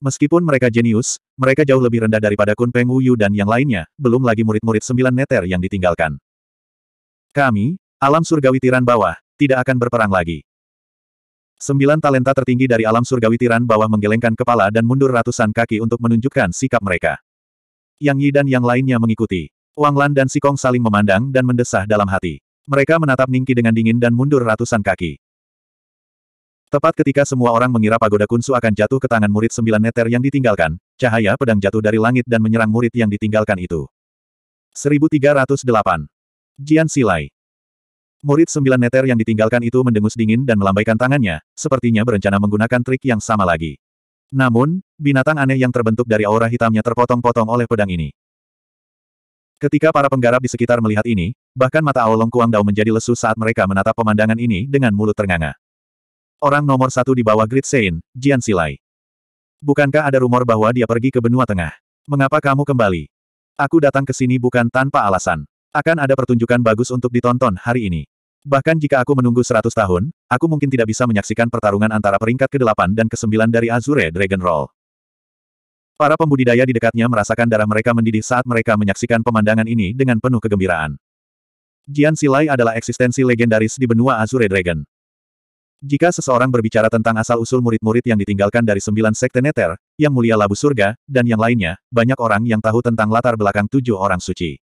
Meskipun mereka jenius, mereka jauh lebih rendah daripada Kun Peng Wuyu dan yang lainnya, belum lagi murid-murid sembilan neter yang ditinggalkan. Kami, alam surgawi tiran bawah, tidak akan berperang lagi. Sembilan talenta tertinggi dari alam surgawi tiran bawah menggelengkan kepala dan mundur ratusan kaki untuk menunjukkan sikap mereka. Yang Yi dan yang lainnya mengikuti. Wang Lan dan Sikong saling memandang dan mendesah dalam hati. Mereka menatap Ningki dengan dingin dan mundur ratusan kaki. Tepat ketika semua orang mengira pagoda kunsu akan jatuh ke tangan murid sembilan neter yang ditinggalkan, cahaya pedang jatuh dari langit dan menyerang murid yang ditinggalkan itu. 1308. Jian Silai. Murid sembilan neter yang ditinggalkan itu mendengus dingin dan melambaikan tangannya, sepertinya berencana menggunakan trik yang sama lagi. Namun, binatang aneh yang terbentuk dari aura hitamnya terpotong-potong oleh pedang ini. Ketika para penggarap di sekitar melihat ini, bahkan mata Aolong Kuang Dao menjadi lesu saat mereka menatap pemandangan ini dengan mulut ternganga. Orang nomor satu di bawah Great Saint, Jian Silai. Bukankah ada rumor bahwa dia pergi ke benua tengah? Mengapa kamu kembali? Aku datang ke sini bukan tanpa alasan. Akan ada pertunjukan bagus untuk ditonton hari ini. Bahkan jika aku menunggu 100 tahun, aku mungkin tidak bisa menyaksikan pertarungan antara peringkat ke-8 dan ke-9 dari Azure Dragon Roll. Para pembudidaya di dekatnya merasakan darah mereka mendidih saat mereka menyaksikan pemandangan ini dengan penuh kegembiraan. Jian Silai adalah eksistensi legendaris di benua Azure Dragon. Jika seseorang berbicara tentang asal-usul murid-murid yang ditinggalkan dari sembilan sekte neter, yang mulia labu surga, dan yang lainnya, banyak orang yang tahu tentang latar belakang tujuh orang suci.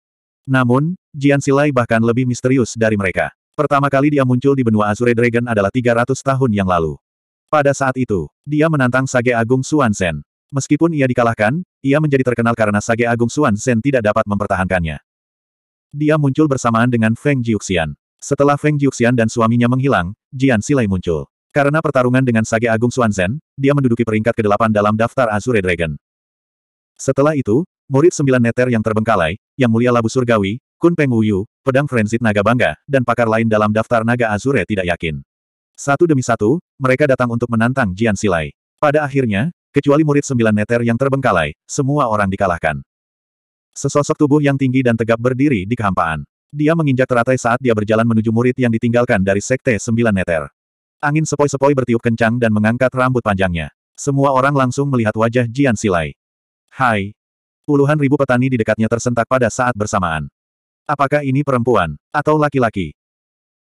Namun, Jian Silai bahkan lebih misterius dari mereka. Pertama kali dia muncul di benua Azure Dragon adalah 300 tahun yang lalu. Pada saat itu, dia menantang Sage Agung Suan Sen. Meskipun ia dikalahkan, ia menjadi terkenal karena Sage Agung Suan Sen tidak dapat mempertahankannya. Dia muncul bersamaan dengan Feng Jiuxian. Setelah Feng Jiuxian dan suaminya menghilang, Jian Silai muncul. Karena pertarungan dengan Sage Agung Xuanzhen, dia menduduki peringkat ke-8 dalam daftar Azure Dragon. Setelah itu, murid sembilan neter yang terbengkalai, yang mulia Labu Surgawi, Kun Peng Wuyu, pedang Frenzit Naga Bangga, dan pakar lain dalam daftar Naga Azure tidak yakin. Satu demi satu, mereka datang untuk menantang Jian Silai. Pada akhirnya, kecuali murid sembilan neter yang terbengkalai, semua orang dikalahkan. Sesosok tubuh yang tinggi dan tegap berdiri di kehampaan. Dia menginjak teratai saat dia berjalan menuju murid yang ditinggalkan dari Sekte Sembilan Neter. Angin sepoi-sepoi bertiup kencang dan mengangkat rambut panjangnya. Semua orang langsung melihat wajah Jian Silai. Hai. Puluhan ribu petani di dekatnya tersentak pada saat bersamaan. Apakah ini perempuan, atau laki-laki?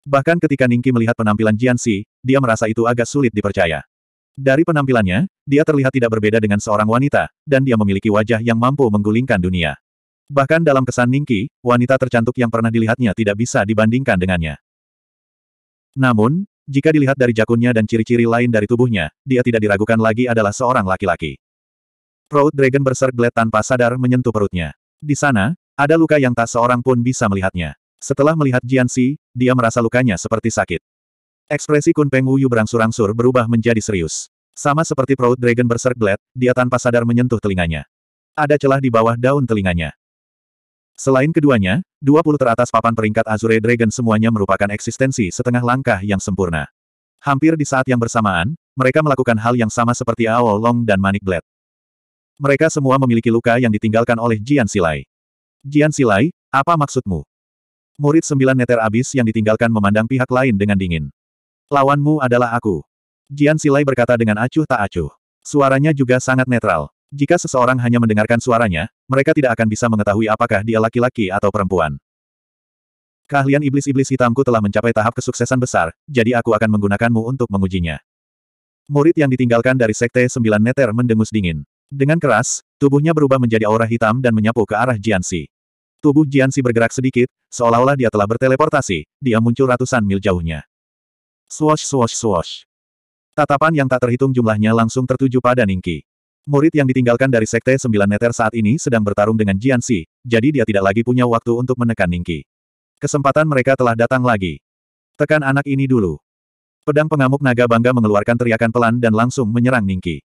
Bahkan ketika Ningki melihat penampilan Jian Si, dia merasa itu agak sulit dipercaya. Dari penampilannya, dia terlihat tidak berbeda dengan seorang wanita, dan dia memiliki wajah yang mampu menggulingkan dunia. Bahkan dalam kesan Ningki, wanita tercantik yang pernah dilihatnya tidak bisa dibandingkan dengannya. Namun, jika dilihat dari jakunnya dan ciri-ciri lain dari tubuhnya, dia tidak diragukan lagi adalah seorang laki-laki. Proud Dragon Berserk tanpa sadar menyentuh perutnya. Di sana, ada luka yang tak seorang pun bisa melihatnya. Setelah melihat Xi, dia merasa lukanya seperti sakit. Ekspresi Kun Peng Wuyu berangsur-angsur berubah menjadi serius. Sama seperti Proud Dragon Berserk dia tanpa sadar menyentuh telinganya. Ada celah di bawah daun telinganya. Selain keduanya, 20 teratas papan peringkat Azure Dragon semuanya merupakan eksistensi setengah langkah yang sempurna. Hampir di saat yang bersamaan, mereka melakukan hal yang sama seperti Ao Long dan Manik Blade. Mereka semua memiliki luka yang ditinggalkan oleh Jian Silai. Jian Silai, apa maksudmu? Murid sembilan neter abis yang ditinggalkan memandang pihak lain dengan dingin. Lawanmu adalah aku. Jian Silai berkata dengan acuh tak acuh. Suaranya juga sangat netral. Jika seseorang hanya mendengarkan suaranya, mereka tidak akan bisa mengetahui apakah dia laki-laki atau perempuan. Keahlian iblis-iblis hitamku telah mencapai tahap kesuksesan besar, jadi aku akan menggunakanmu untuk mengujinya. Murid yang ditinggalkan dari Sekte Sembilan Neter mendengus dingin. Dengan keras, tubuhnya berubah menjadi aura hitam dan menyapu ke arah Jiansi. Tubuh Jiansi bergerak sedikit, seolah-olah dia telah berteleportasi, dia muncul ratusan mil jauhnya. Swash swash swash. Tatapan yang tak terhitung jumlahnya langsung tertuju pada Ningki. Murid yang ditinggalkan dari Sekte Sembilan Neter saat ini sedang bertarung dengan Jiansi, jadi dia tidak lagi punya waktu untuk menekan Ningki. Kesempatan mereka telah datang lagi. Tekan anak ini dulu. Pedang pengamuk naga bangga mengeluarkan teriakan pelan dan langsung menyerang Ningki.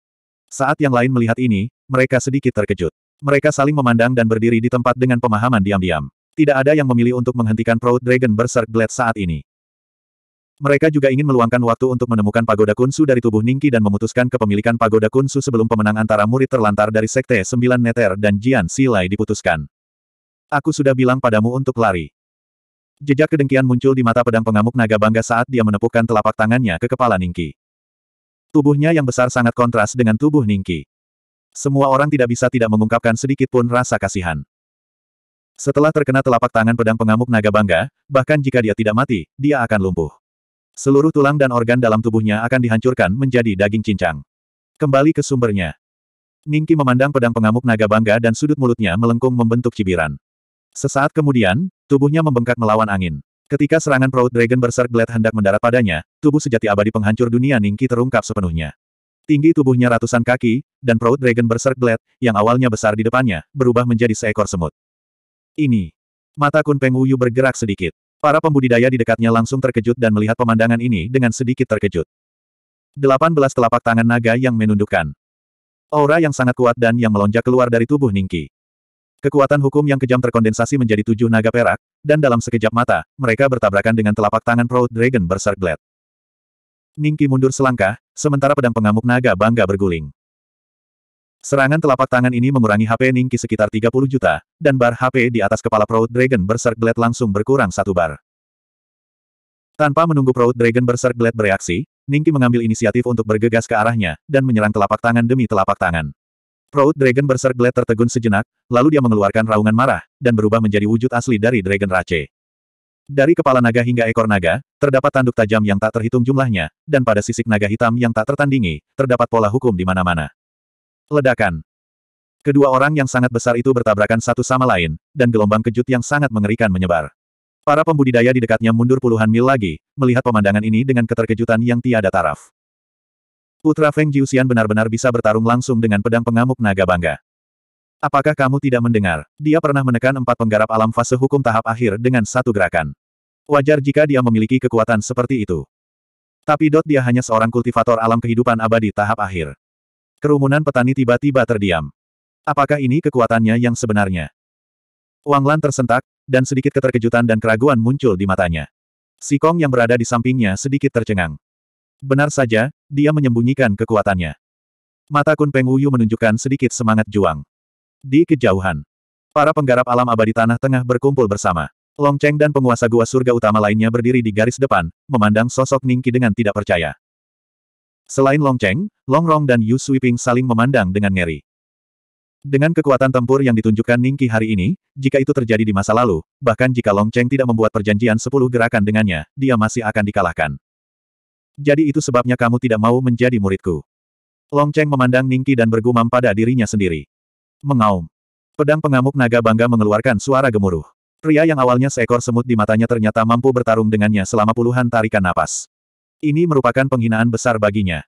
Saat yang lain melihat ini, mereka sedikit terkejut. Mereka saling memandang dan berdiri di tempat dengan pemahaman diam-diam. Tidak ada yang memilih untuk menghentikan Proud Dragon Berserk Blade saat ini. Mereka juga ingin meluangkan waktu untuk menemukan pagoda kunsu dari tubuh Ningki dan memutuskan kepemilikan pagoda kunsu sebelum pemenang antara murid terlantar dari Sekte Sembilan Neter dan Jian Silai diputuskan. Aku sudah bilang padamu untuk lari. Jejak kedengkian muncul di mata pedang pengamuk naga bangga saat dia menepukkan telapak tangannya ke kepala Ningki. Tubuhnya yang besar sangat kontras dengan tubuh Ningki. Semua orang tidak bisa tidak mengungkapkan sedikit pun rasa kasihan. Setelah terkena telapak tangan pedang pengamuk naga bangga, bahkan jika dia tidak mati, dia akan lumpuh. Seluruh tulang dan organ dalam tubuhnya akan dihancurkan menjadi daging cincang. Kembali ke sumbernya. Ningki memandang pedang pengamuk naga bangga dan sudut mulutnya melengkung membentuk cibiran. Sesaat kemudian, tubuhnya membengkak melawan angin. Ketika serangan Proud Dragon Berserk Blade hendak mendarat padanya, tubuh sejati abadi penghancur dunia Ningki terungkap sepenuhnya. Tinggi tubuhnya ratusan kaki, dan Proud Dragon Berserk Blade, yang awalnya besar di depannya, berubah menjadi seekor semut. Ini. Mata Kun Penguyu bergerak sedikit. Para pembudidaya di dekatnya langsung terkejut dan melihat pemandangan ini dengan sedikit terkejut. 18 telapak tangan naga yang menundukkan. Aura yang sangat kuat dan yang melonjak keluar dari tubuh Ningki. Kekuatan hukum yang kejam terkondensasi menjadi tujuh naga perak, dan dalam sekejap mata, mereka bertabrakan dengan telapak tangan Proud Dragon Berserk Blade. Ningki mundur selangkah, sementara pedang pengamuk naga bangga berguling. Serangan telapak tangan ini mengurangi HP Ningki sekitar 30 juta, dan bar HP di atas kepala Proud Dragon Berserk Blade langsung berkurang satu bar. Tanpa menunggu Proud Dragon Berserk Blade bereaksi, Ningki mengambil inisiatif untuk bergegas ke arahnya, dan menyerang telapak tangan demi telapak tangan. Proud Dragon Berserk Blade tertegun sejenak, lalu dia mengeluarkan raungan marah, dan berubah menjadi wujud asli dari Dragon Rache. Dari kepala naga hingga ekor naga, terdapat tanduk tajam yang tak terhitung jumlahnya, dan pada sisik naga hitam yang tak tertandingi, terdapat pola hukum di mana-mana. Ledakan. Kedua orang yang sangat besar itu bertabrakan satu sama lain, dan gelombang kejut yang sangat mengerikan menyebar. Para pembudidaya di dekatnya mundur puluhan mil lagi, melihat pemandangan ini dengan keterkejutan yang tiada taraf. Putra Feng Jiuxian benar-benar bisa bertarung langsung dengan pedang pengamuk naga bangga. Apakah kamu tidak mendengar? Dia pernah menekan empat penggarap alam fase hukum tahap akhir dengan satu gerakan. Wajar jika dia memiliki kekuatan seperti itu. Tapi Dot dia hanya seorang kultivator alam kehidupan abadi tahap akhir. Kerumunan petani tiba-tiba terdiam. Apakah ini kekuatannya yang sebenarnya? Wang Lan tersentak, dan sedikit keterkejutan dan keraguan muncul di matanya. Si Kong yang berada di sampingnya sedikit tercengang. Benar saja, dia menyembunyikan kekuatannya. Mata Kun Peng Wuyu menunjukkan sedikit semangat juang. Di kejauhan, para penggarap alam abadi tanah tengah berkumpul bersama. Long Cheng dan penguasa gua surga utama lainnya berdiri di garis depan, memandang sosok Ningki dengan tidak percaya. Selain Long Cheng, Long Rong dan Yu Suiping saling memandang dengan ngeri. Dengan kekuatan tempur yang ditunjukkan Ningki hari ini, jika itu terjadi di masa lalu, bahkan jika Long Cheng tidak membuat perjanjian sepuluh gerakan dengannya, dia masih akan dikalahkan. Jadi itu sebabnya kamu tidak mau menjadi muridku. Long Cheng memandang Ningki dan bergumam pada dirinya sendiri. Mengaum. Pedang pengamuk naga bangga mengeluarkan suara gemuruh. Pria yang awalnya seekor semut di matanya ternyata mampu bertarung dengannya selama puluhan tarikan napas. Ini merupakan penghinaan besar baginya.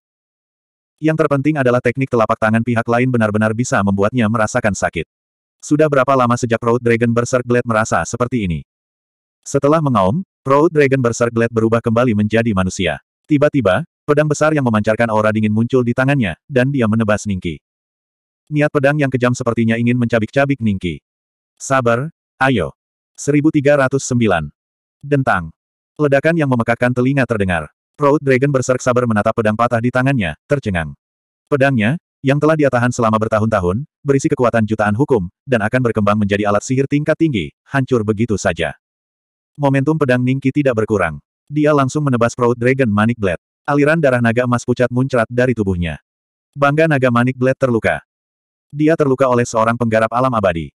Yang terpenting adalah teknik telapak tangan pihak lain benar-benar bisa membuatnya merasakan sakit. Sudah berapa lama sejak Road Dragon Berserk Blade merasa seperti ini? Setelah mengaum, Road Dragon Berserk Blade berubah kembali menjadi manusia. Tiba-tiba, pedang besar yang memancarkan aura dingin muncul di tangannya, dan dia menebas Ningki. Niat pedang yang kejam sepertinya ingin mencabik-cabik Ningki. Sabar, ayo. 1309. Dentang. Ledakan yang memekakkan telinga terdengar. Proud Dragon berserak sabar menatap pedang patah di tangannya, tercengang. Pedangnya, yang telah dia tahan selama bertahun-tahun, berisi kekuatan jutaan hukum, dan akan berkembang menjadi alat sihir tingkat tinggi, hancur begitu saja. Momentum pedang Ningki tidak berkurang. Dia langsung menebas Proud Dragon Manic Blade. Aliran darah naga emas pucat muncrat dari tubuhnya. Bangga naga Manic Blade terluka. Dia terluka oleh seorang penggarap alam abadi.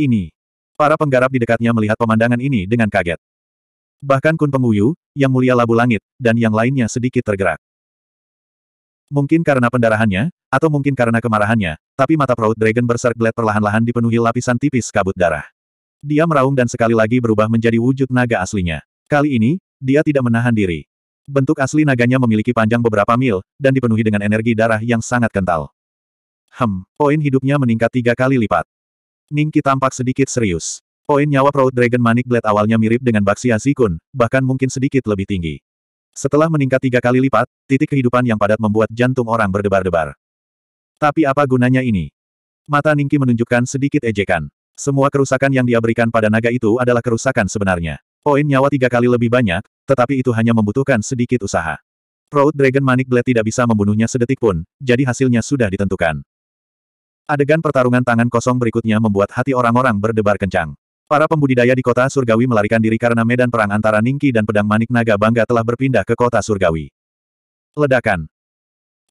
Ini. Para penggarap di dekatnya melihat pemandangan ini dengan kaget. Bahkan Kun Penguyu, Yang Mulia Labu Langit, dan yang lainnya sedikit tergerak. Mungkin karena pendarahannya, atau mungkin karena kemarahannya, tapi mata peraut Dragon Berserk Blade perlahan-lahan dipenuhi lapisan tipis kabut darah. Dia meraung dan sekali lagi berubah menjadi wujud naga aslinya. Kali ini, dia tidak menahan diri. Bentuk asli naganya memiliki panjang beberapa mil, dan dipenuhi dengan energi darah yang sangat kental. Hem, poin hidupnya meningkat tiga kali lipat. Ningki tampak sedikit serius. Poin nyawa Proud Dragon Manic Blade awalnya mirip dengan Baxia Zikun, bahkan mungkin sedikit lebih tinggi. Setelah meningkat tiga kali lipat, titik kehidupan yang padat membuat jantung orang berdebar-debar. Tapi apa gunanya ini? Mata Ningki menunjukkan sedikit ejekan. Semua kerusakan yang dia berikan pada naga itu adalah kerusakan sebenarnya. Poin nyawa tiga kali lebih banyak, tetapi itu hanya membutuhkan sedikit usaha. Proud Dragon Manic Blade tidak bisa membunuhnya sedetik pun, jadi hasilnya sudah ditentukan. Adegan pertarungan tangan kosong berikutnya membuat hati orang-orang berdebar kencang. Para pembudidaya di kota surgawi melarikan diri karena medan perang antara Ningki dan pedang manik naga bangga telah berpindah ke kota surgawi. Ledakan.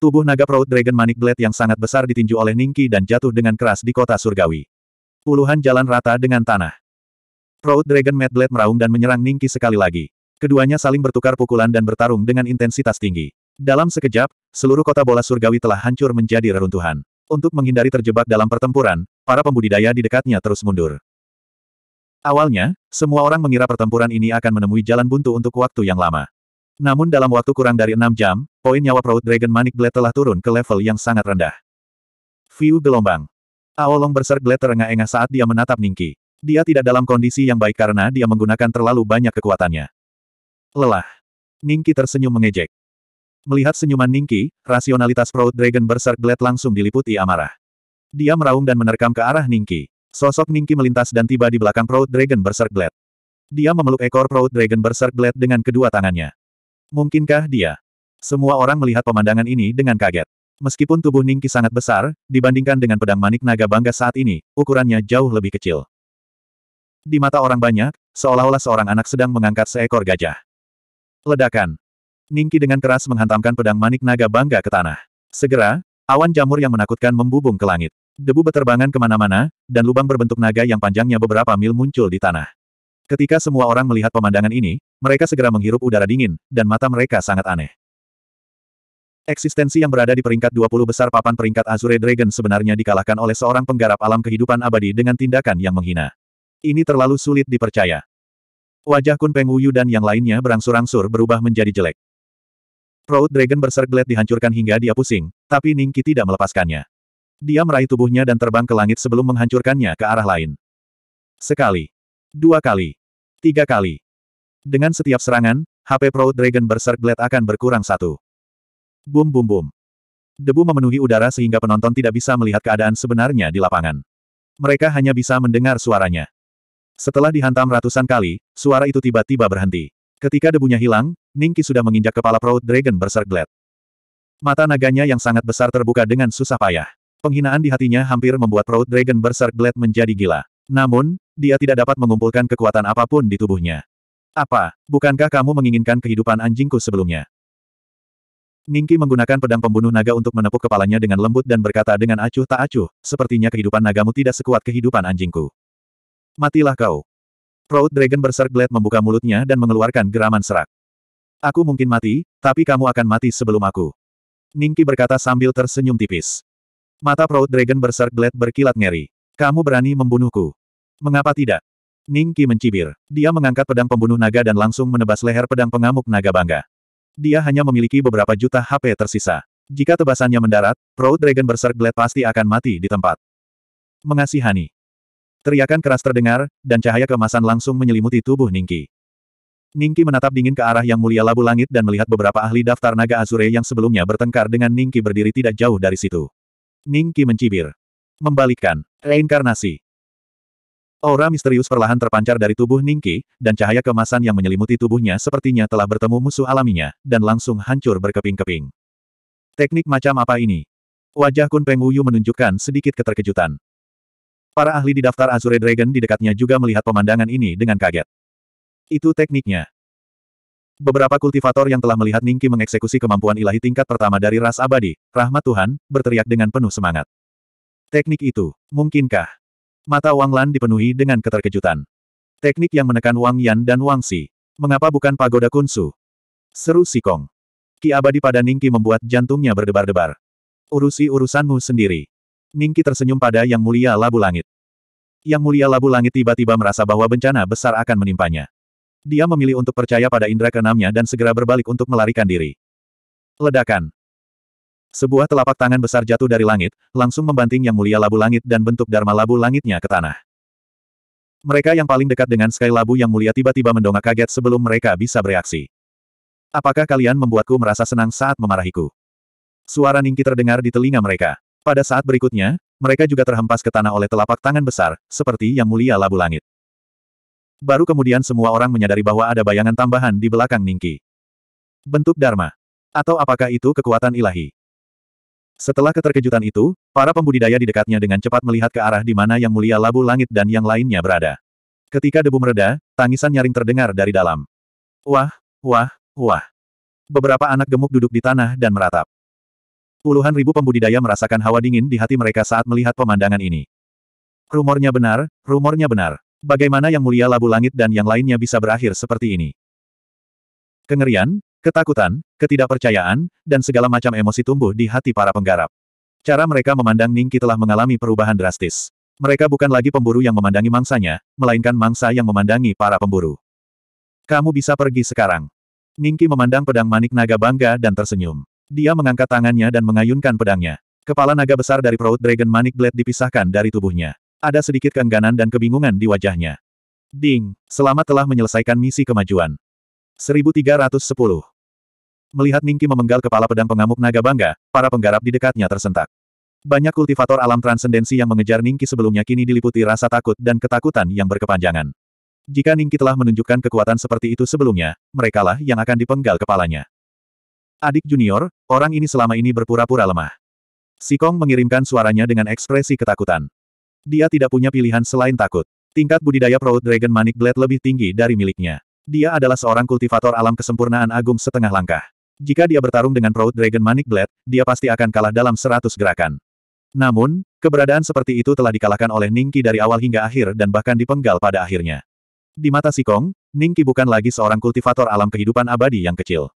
Tubuh naga Proud Dragon Manik Blade yang sangat besar ditinju oleh Ningki dan jatuh dengan keras di kota surgawi. Puluhan jalan rata dengan tanah. Proud Dragon Mad Blade meraung dan menyerang Ningki sekali lagi. Keduanya saling bertukar pukulan dan bertarung dengan intensitas tinggi. Dalam sekejap, seluruh kota bola surgawi telah hancur menjadi reruntuhan. Untuk menghindari terjebak dalam pertempuran, para pembudidaya di dekatnya terus mundur. Awalnya, semua orang mengira pertempuran ini akan menemui jalan buntu untuk waktu yang lama. Namun dalam waktu kurang dari enam jam, poin nyawa Proud Dragon Manic Blade telah turun ke level yang sangat rendah. View gelombang. Aolong Berserk Blade terengah-engah saat dia menatap Ningki. Dia tidak dalam kondisi yang baik karena dia menggunakan terlalu banyak kekuatannya. Lelah. Ningki tersenyum mengejek. Melihat senyuman Ningki, rasionalitas Proud Dragon Berserk Blade langsung diliputi amarah. Dia meraung dan menerkam ke arah Ningki. Sosok Ningki melintas dan tiba di belakang Proud Dragon Berserk Blade. Dia memeluk ekor Proud Dragon Berserk Blade dengan kedua tangannya. Mungkinkah dia? Semua orang melihat pemandangan ini dengan kaget. Meskipun tubuh Ningki sangat besar, dibandingkan dengan pedang manik naga bangga saat ini, ukurannya jauh lebih kecil. Di mata orang banyak, seolah-olah seorang anak sedang mengangkat seekor gajah. Ledakan. Ningki dengan keras menghantamkan pedang manik naga bangga ke tanah. Segera, awan jamur yang menakutkan membubung ke langit. Debu beterbangan kemana-mana, dan lubang berbentuk naga yang panjangnya beberapa mil muncul di tanah. Ketika semua orang melihat pemandangan ini, mereka segera menghirup udara dingin, dan mata mereka sangat aneh. Eksistensi yang berada di peringkat 20 besar papan peringkat Azure Dragon sebenarnya dikalahkan oleh seorang penggarap alam kehidupan abadi dengan tindakan yang menghina. Ini terlalu sulit dipercaya. Wajah Kun Peng Wuyu dan yang lainnya berangsur-angsur berubah menjadi jelek. Proud Dragon berserglet dihancurkan hingga dia pusing, tapi Ningki tidak melepaskannya. Dia meraih tubuhnya dan terbang ke langit sebelum menghancurkannya ke arah lain. Sekali. Dua kali. Tiga kali. Dengan setiap serangan, HP Proud Dragon Berserk Blade akan berkurang satu. Bum bum bum. Debu memenuhi udara sehingga penonton tidak bisa melihat keadaan sebenarnya di lapangan. Mereka hanya bisa mendengar suaranya. Setelah dihantam ratusan kali, suara itu tiba-tiba berhenti. Ketika debunya hilang, Ningki sudah menginjak kepala Proud Dragon Berserk Blade. Mata naganya yang sangat besar terbuka dengan susah payah. Penghinaan di hatinya hampir membuat Proud Dragon Berserk Blade menjadi gila. Namun, dia tidak dapat mengumpulkan kekuatan apapun di tubuhnya. Apa, bukankah kamu menginginkan kehidupan anjingku sebelumnya? Ningki menggunakan pedang pembunuh naga untuk menepuk kepalanya dengan lembut dan berkata dengan acuh tak acuh, sepertinya kehidupan nagamu tidak sekuat kehidupan anjingku. Matilah kau. Proud Dragon Berserk Blade membuka mulutnya dan mengeluarkan geraman serak. Aku mungkin mati, tapi kamu akan mati sebelum aku. Ningki berkata sambil tersenyum tipis. Mata Proud Dragon Berserk Blade berkilat ngeri. Kamu berani membunuhku. Mengapa tidak? Ningki mencibir. Dia mengangkat pedang pembunuh naga dan langsung menebas leher pedang pengamuk naga bangga. Dia hanya memiliki beberapa juta HP tersisa. Jika tebasannya mendarat, Proud Dragon Berserk Blade pasti akan mati di tempat. Mengasihani. Teriakan keras terdengar, dan cahaya kemasan langsung menyelimuti tubuh Ningki. Ningki menatap dingin ke arah yang mulia labu langit dan melihat beberapa ahli daftar naga Azure yang sebelumnya bertengkar dengan Ningki berdiri tidak jauh dari situ. Ning mencibir. Membalikkan. Reinkarnasi. Aura misterius perlahan terpancar dari tubuh Ning dan cahaya kemasan yang menyelimuti tubuhnya sepertinya telah bertemu musuh alaminya, dan langsung hancur berkeping-keping. Teknik macam apa ini? Wajah Kun Peng Wuyu menunjukkan sedikit keterkejutan. Para ahli di daftar Azure Dragon di dekatnya juga melihat pemandangan ini dengan kaget. Itu tekniknya. Beberapa kultivator yang telah melihat Ningki mengeksekusi kemampuan ilahi tingkat pertama dari ras abadi, rahmat Tuhan, berteriak dengan penuh semangat. Teknik itu, mungkinkah? Mata Wang Lan dipenuhi dengan keterkejutan. Teknik yang menekan Wang Yan dan Wang Si. Mengapa bukan pagoda kunsu? Seru si Kong. Ki abadi pada Ningki membuat jantungnya berdebar-debar. Urusi urusanmu sendiri. Ningki tersenyum pada Yang Mulia Labu Langit. Yang Mulia Labu Langit tiba-tiba merasa bahwa bencana besar akan menimpanya. Dia memilih untuk percaya pada indera keenamnya dan segera berbalik untuk melarikan diri. Ledakan. Sebuah telapak tangan besar jatuh dari langit, langsung membanting Yang Mulia Labu Langit dan bentuk Dharma Labu Langitnya ke tanah. Mereka yang paling dekat dengan Sky Labu Yang Mulia tiba-tiba mendongak kaget sebelum mereka bisa bereaksi. Apakah kalian membuatku merasa senang saat memarahiku? Suara Ningki terdengar di telinga mereka. Pada saat berikutnya, mereka juga terhempas ke tanah oleh telapak tangan besar, seperti Yang Mulia Labu Langit. Baru kemudian semua orang menyadari bahwa ada bayangan tambahan di belakang Ningki. Bentuk Dharma. Atau apakah itu kekuatan ilahi? Setelah keterkejutan itu, para pembudidaya di dekatnya dengan cepat melihat ke arah di mana Yang Mulia Labu Langit dan yang lainnya berada. Ketika debu mereda, tangisan nyaring terdengar dari dalam. Wah, wah, wah. Beberapa anak gemuk duduk di tanah dan meratap. Puluhan ribu pembudidaya merasakan hawa dingin di hati mereka saat melihat pemandangan ini. Rumornya benar, rumornya benar. Bagaimana yang mulia labu langit dan yang lainnya bisa berakhir seperti ini? Kengerian, ketakutan, ketidakpercayaan, dan segala macam emosi tumbuh di hati para penggarap. Cara mereka memandang Ningki telah mengalami perubahan drastis. Mereka bukan lagi pemburu yang memandangi mangsanya, melainkan mangsa yang memandangi para pemburu. Kamu bisa pergi sekarang. Ningki memandang pedang manik naga bangga dan tersenyum. Dia mengangkat tangannya dan mengayunkan pedangnya. Kepala naga besar dari perut Dragon Manik Blade dipisahkan dari tubuhnya. Ada sedikit keengganan dan kebingungan di wajahnya. Ding, selamat telah menyelesaikan misi kemajuan. 1310. Melihat Ningki memenggal kepala pedang pengamuk naga bangga, para penggarap di dekatnya tersentak. Banyak kultivator alam transendensi yang mengejar Ningki sebelumnya kini diliputi rasa takut dan ketakutan yang berkepanjangan. Jika Ningki telah menunjukkan kekuatan seperti itu sebelumnya, merekalah yang akan dipenggal kepalanya. Adik junior, orang ini selama ini berpura-pura lemah. Sikong mengirimkan suaranya dengan ekspresi ketakutan. Dia tidak punya pilihan selain takut. Tingkat budidaya Proud Dragon Manic Blade lebih tinggi dari miliknya. Dia adalah seorang kultivator alam kesempurnaan agung setengah langkah. Jika dia bertarung dengan Proud Dragon Manic Blade, dia pasti akan kalah dalam seratus gerakan. Namun, keberadaan seperti itu telah dikalahkan oleh Ningki dari awal hingga akhir dan bahkan dipenggal pada akhirnya. Di mata Sikong, Ningki bukan lagi seorang kultivator alam kehidupan abadi yang kecil.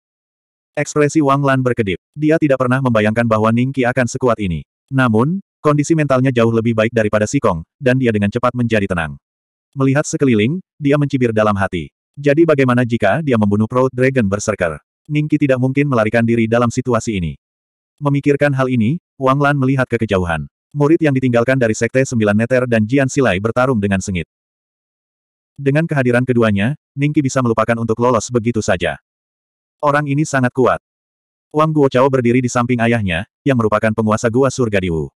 Ekspresi Wang Lan berkedip. Dia tidak pernah membayangkan bahwa Ningki akan sekuat ini. Namun, Kondisi mentalnya jauh lebih baik daripada Sikong, dan dia dengan cepat menjadi tenang. Melihat sekeliling, dia mencibir dalam hati. Jadi bagaimana jika dia membunuh Proud Dragon Berserker? Ningki tidak mungkin melarikan diri dalam situasi ini. Memikirkan hal ini, Wang Lan melihat ke kejauhan. Murid yang ditinggalkan dari Sekte Sembilan Neter dan Jian Silai bertarung dengan sengit. Dengan kehadiran keduanya, Ningki bisa melupakan untuk lolos begitu saja. Orang ini sangat kuat. Wang Guo Chao berdiri di samping ayahnya, yang merupakan penguasa gua surga Diwu.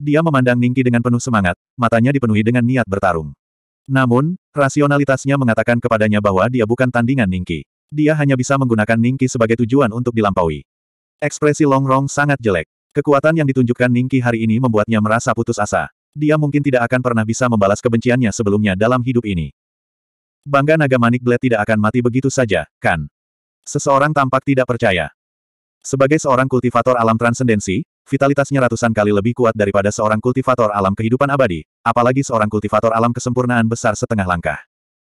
Dia memandang Ningki dengan penuh semangat, matanya dipenuhi dengan niat bertarung. Namun, rasionalitasnya mengatakan kepadanya bahwa dia bukan tandingan Ningki. Dia hanya bisa menggunakan Ningki sebagai tujuan untuk dilampaui. Ekspresi Longrong sangat jelek. Kekuatan yang ditunjukkan Ningki hari ini membuatnya merasa putus asa. Dia mungkin tidak akan pernah bisa membalas kebenciannya sebelumnya dalam hidup ini. Bangga naga manik blade tidak akan mati begitu saja, kan? Seseorang tampak tidak percaya. Sebagai seorang kultivator alam transendensi, vitalitasnya ratusan kali lebih kuat daripada seorang kultivator alam kehidupan abadi, apalagi seorang kultivator alam kesempurnaan besar setengah langkah.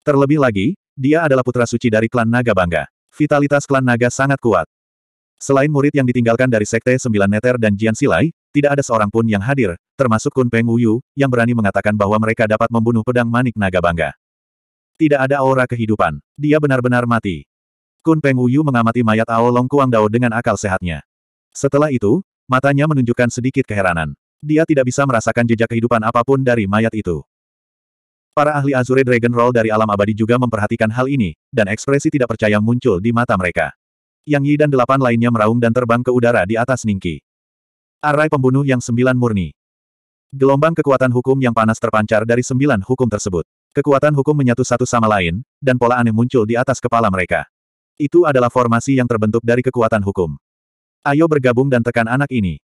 Terlebih lagi, dia adalah putra suci dari klan Naga Bangga. Vitalitas klan Naga sangat kuat. Selain murid yang ditinggalkan dari Sekte Sembilan Neter dan Jian Silai, tidak ada seorang pun yang hadir, termasuk Kun Peng Wuyu, yang berani mengatakan bahwa mereka dapat membunuh pedang manik Naga Bangga. Tidak ada aura kehidupan. Dia benar-benar mati. Kun Peng Wuyu mengamati mayat Ao Long Kuang Dao dengan akal sehatnya. Setelah itu, Matanya menunjukkan sedikit keheranan. Dia tidak bisa merasakan jejak kehidupan apapun dari mayat itu. Para ahli Azure Dragon Roll dari alam abadi juga memperhatikan hal ini, dan ekspresi tidak percaya muncul di mata mereka. Yang Yi dan delapan lainnya meraung dan terbang ke udara di atas Ningki. Arai pembunuh yang sembilan murni. Gelombang kekuatan hukum yang panas terpancar dari sembilan hukum tersebut. Kekuatan hukum menyatu satu sama lain, dan pola aneh muncul di atas kepala mereka. Itu adalah formasi yang terbentuk dari kekuatan hukum. Ayo bergabung dan tekan anak ini.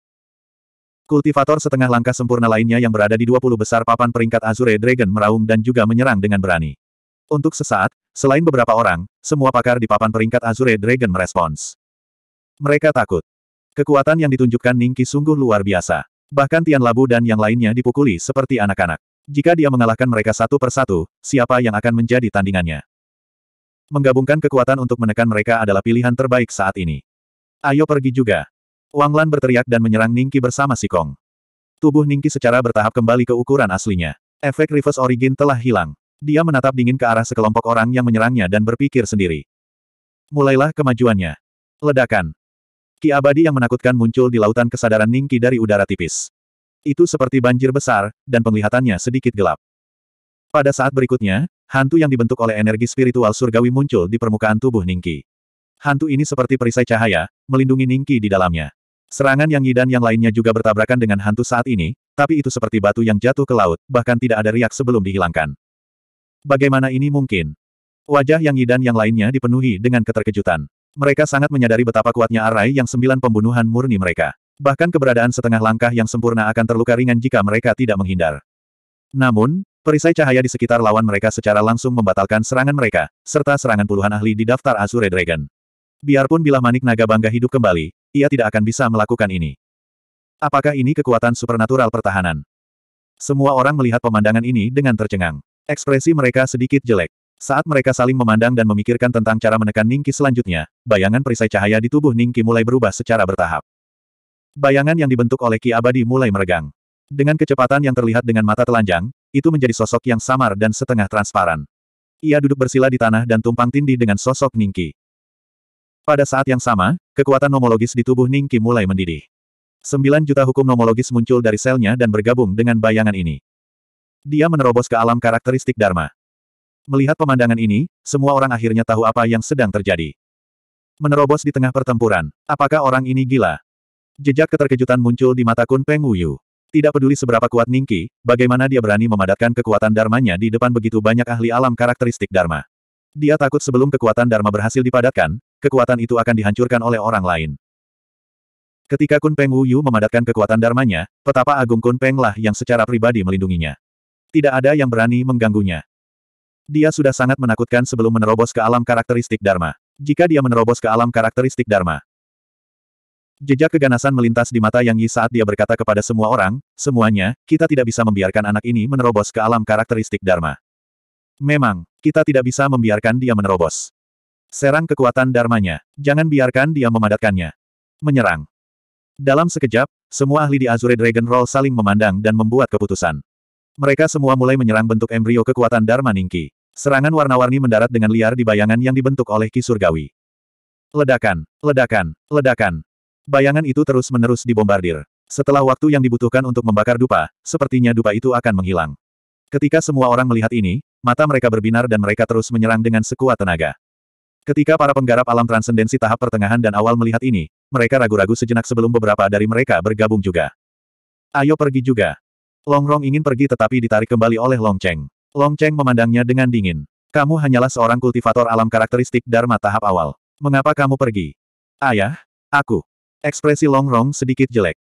Kultivator setengah langkah sempurna lainnya yang berada di 20 besar papan peringkat Azure Dragon meraung dan juga menyerang dengan berani. Untuk sesaat, selain beberapa orang, semua pakar di papan peringkat Azure Dragon merespons. Mereka takut. Kekuatan yang ditunjukkan Ningki sungguh luar biasa. Bahkan Tian Labu dan yang lainnya dipukuli seperti anak-anak. Jika dia mengalahkan mereka satu persatu, siapa yang akan menjadi tandingannya? Menggabungkan kekuatan untuk menekan mereka adalah pilihan terbaik saat ini. Ayo pergi juga. Wang Lan berteriak dan menyerang Ningki bersama Sikong. Tubuh Ningki secara bertahap kembali ke ukuran aslinya. Efek reverse origin telah hilang. Dia menatap dingin ke arah sekelompok orang yang menyerangnya dan berpikir sendiri. Mulailah kemajuannya. Ledakan. Ki abadi yang menakutkan muncul di lautan kesadaran Ningki dari udara tipis. Itu seperti banjir besar, dan penglihatannya sedikit gelap. Pada saat berikutnya, hantu yang dibentuk oleh energi spiritual surgawi muncul di permukaan tubuh Ningki. Hantu ini seperti perisai cahaya, melindungi Ningki di dalamnya. Serangan Yang Yi dan yang lainnya juga bertabrakan dengan hantu saat ini, tapi itu seperti batu yang jatuh ke laut, bahkan tidak ada riak sebelum dihilangkan. Bagaimana ini mungkin? Wajah Yang Yi dan yang lainnya dipenuhi dengan keterkejutan. Mereka sangat menyadari betapa kuatnya arai yang sembilan pembunuhan murni mereka. Bahkan keberadaan setengah langkah yang sempurna akan terluka ringan jika mereka tidak menghindar. Namun, perisai cahaya di sekitar lawan mereka secara langsung membatalkan serangan mereka, serta serangan puluhan ahli di daftar Azure Dragon. Biarpun bila Manik Naga Bangga hidup kembali, ia tidak akan bisa melakukan ini. Apakah ini kekuatan supernatural pertahanan? Semua orang melihat pemandangan ini dengan tercengang. Ekspresi mereka sedikit jelek. Saat mereka saling memandang dan memikirkan tentang cara menekan Ningki selanjutnya, bayangan perisai cahaya di tubuh Ningki mulai berubah secara bertahap. Bayangan yang dibentuk oleh Ki Abadi mulai meregang. Dengan kecepatan yang terlihat dengan mata telanjang, itu menjadi sosok yang samar dan setengah transparan. Ia duduk bersila di tanah dan tumpang tindih dengan sosok Ningki. Pada saat yang sama, kekuatan nomologis di tubuh Ningki mulai mendidih. Sembilan juta hukum nomologis muncul dari selnya dan bergabung dengan bayangan ini. Dia menerobos ke alam karakteristik Dharma. Melihat pemandangan ini, semua orang akhirnya tahu apa yang sedang terjadi. Menerobos di tengah pertempuran, apakah orang ini gila? Jejak keterkejutan muncul di mata Kun Peng Wuyu. Tidak peduli seberapa kuat Ningki, bagaimana dia berani memadatkan kekuatan Dharmanya di depan begitu banyak ahli alam karakteristik Dharma. Dia takut sebelum kekuatan Dharma berhasil dipadatkan, kekuatan itu akan dihancurkan oleh orang lain. Ketika Kun Peng Wu Yu memadatkan kekuatan dharmanya, petapa agung Kun Peng lah yang secara pribadi melindunginya. Tidak ada yang berani mengganggunya. Dia sudah sangat menakutkan sebelum menerobos ke alam karakteristik dharma. Jika dia menerobos ke alam karakteristik dharma, Jejak keganasan melintas di mata Yang Yi saat dia berkata kepada semua orang, semuanya, kita tidak bisa membiarkan anak ini menerobos ke alam karakteristik Dharma. Memang, kita tidak bisa membiarkan dia menerobos. Serang kekuatan dharmanya. Jangan biarkan dia memadatkannya. Menyerang. Dalam sekejap, semua ahli di Azure Dragon Roll saling memandang dan membuat keputusan. Mereka semua mulai menyerang bentuk embrio kekuatan Dharma Ningki. Serangan warna-warni mendarat dengan liar di bayangan yang dibentuk oleh Ki Surgawi. Ledakan, ledakan, ledakan. Bayangan itu terus-menerus dibombardir. Setelah waktu yang dibutuhkan untuk membakar dupa, sepertinya dupa itu akan menghilang. Ketika semua orang melihat ini, mata mereka berbinar dan mereka terus menyerang dengan sekuat tenaga. Ketika para penggarap alam transendensi tahap pertengahan dan awal melihat ini, mereka ragu-ragu sejenak sebelum beberapa dari mereka bergabung juga. Ayo pergi juga. Long Rong ingin pergi tetapi ditarik kembali oleh Long Cheng. Long Cheng memandangnya dengan dingin. Kamu hanyalah seorang kultivator alam karakteristik Dharma tahap awal. Mengapa kamu pergi? Ayah, aku. Ekspresi Long Rong sedikit jelek.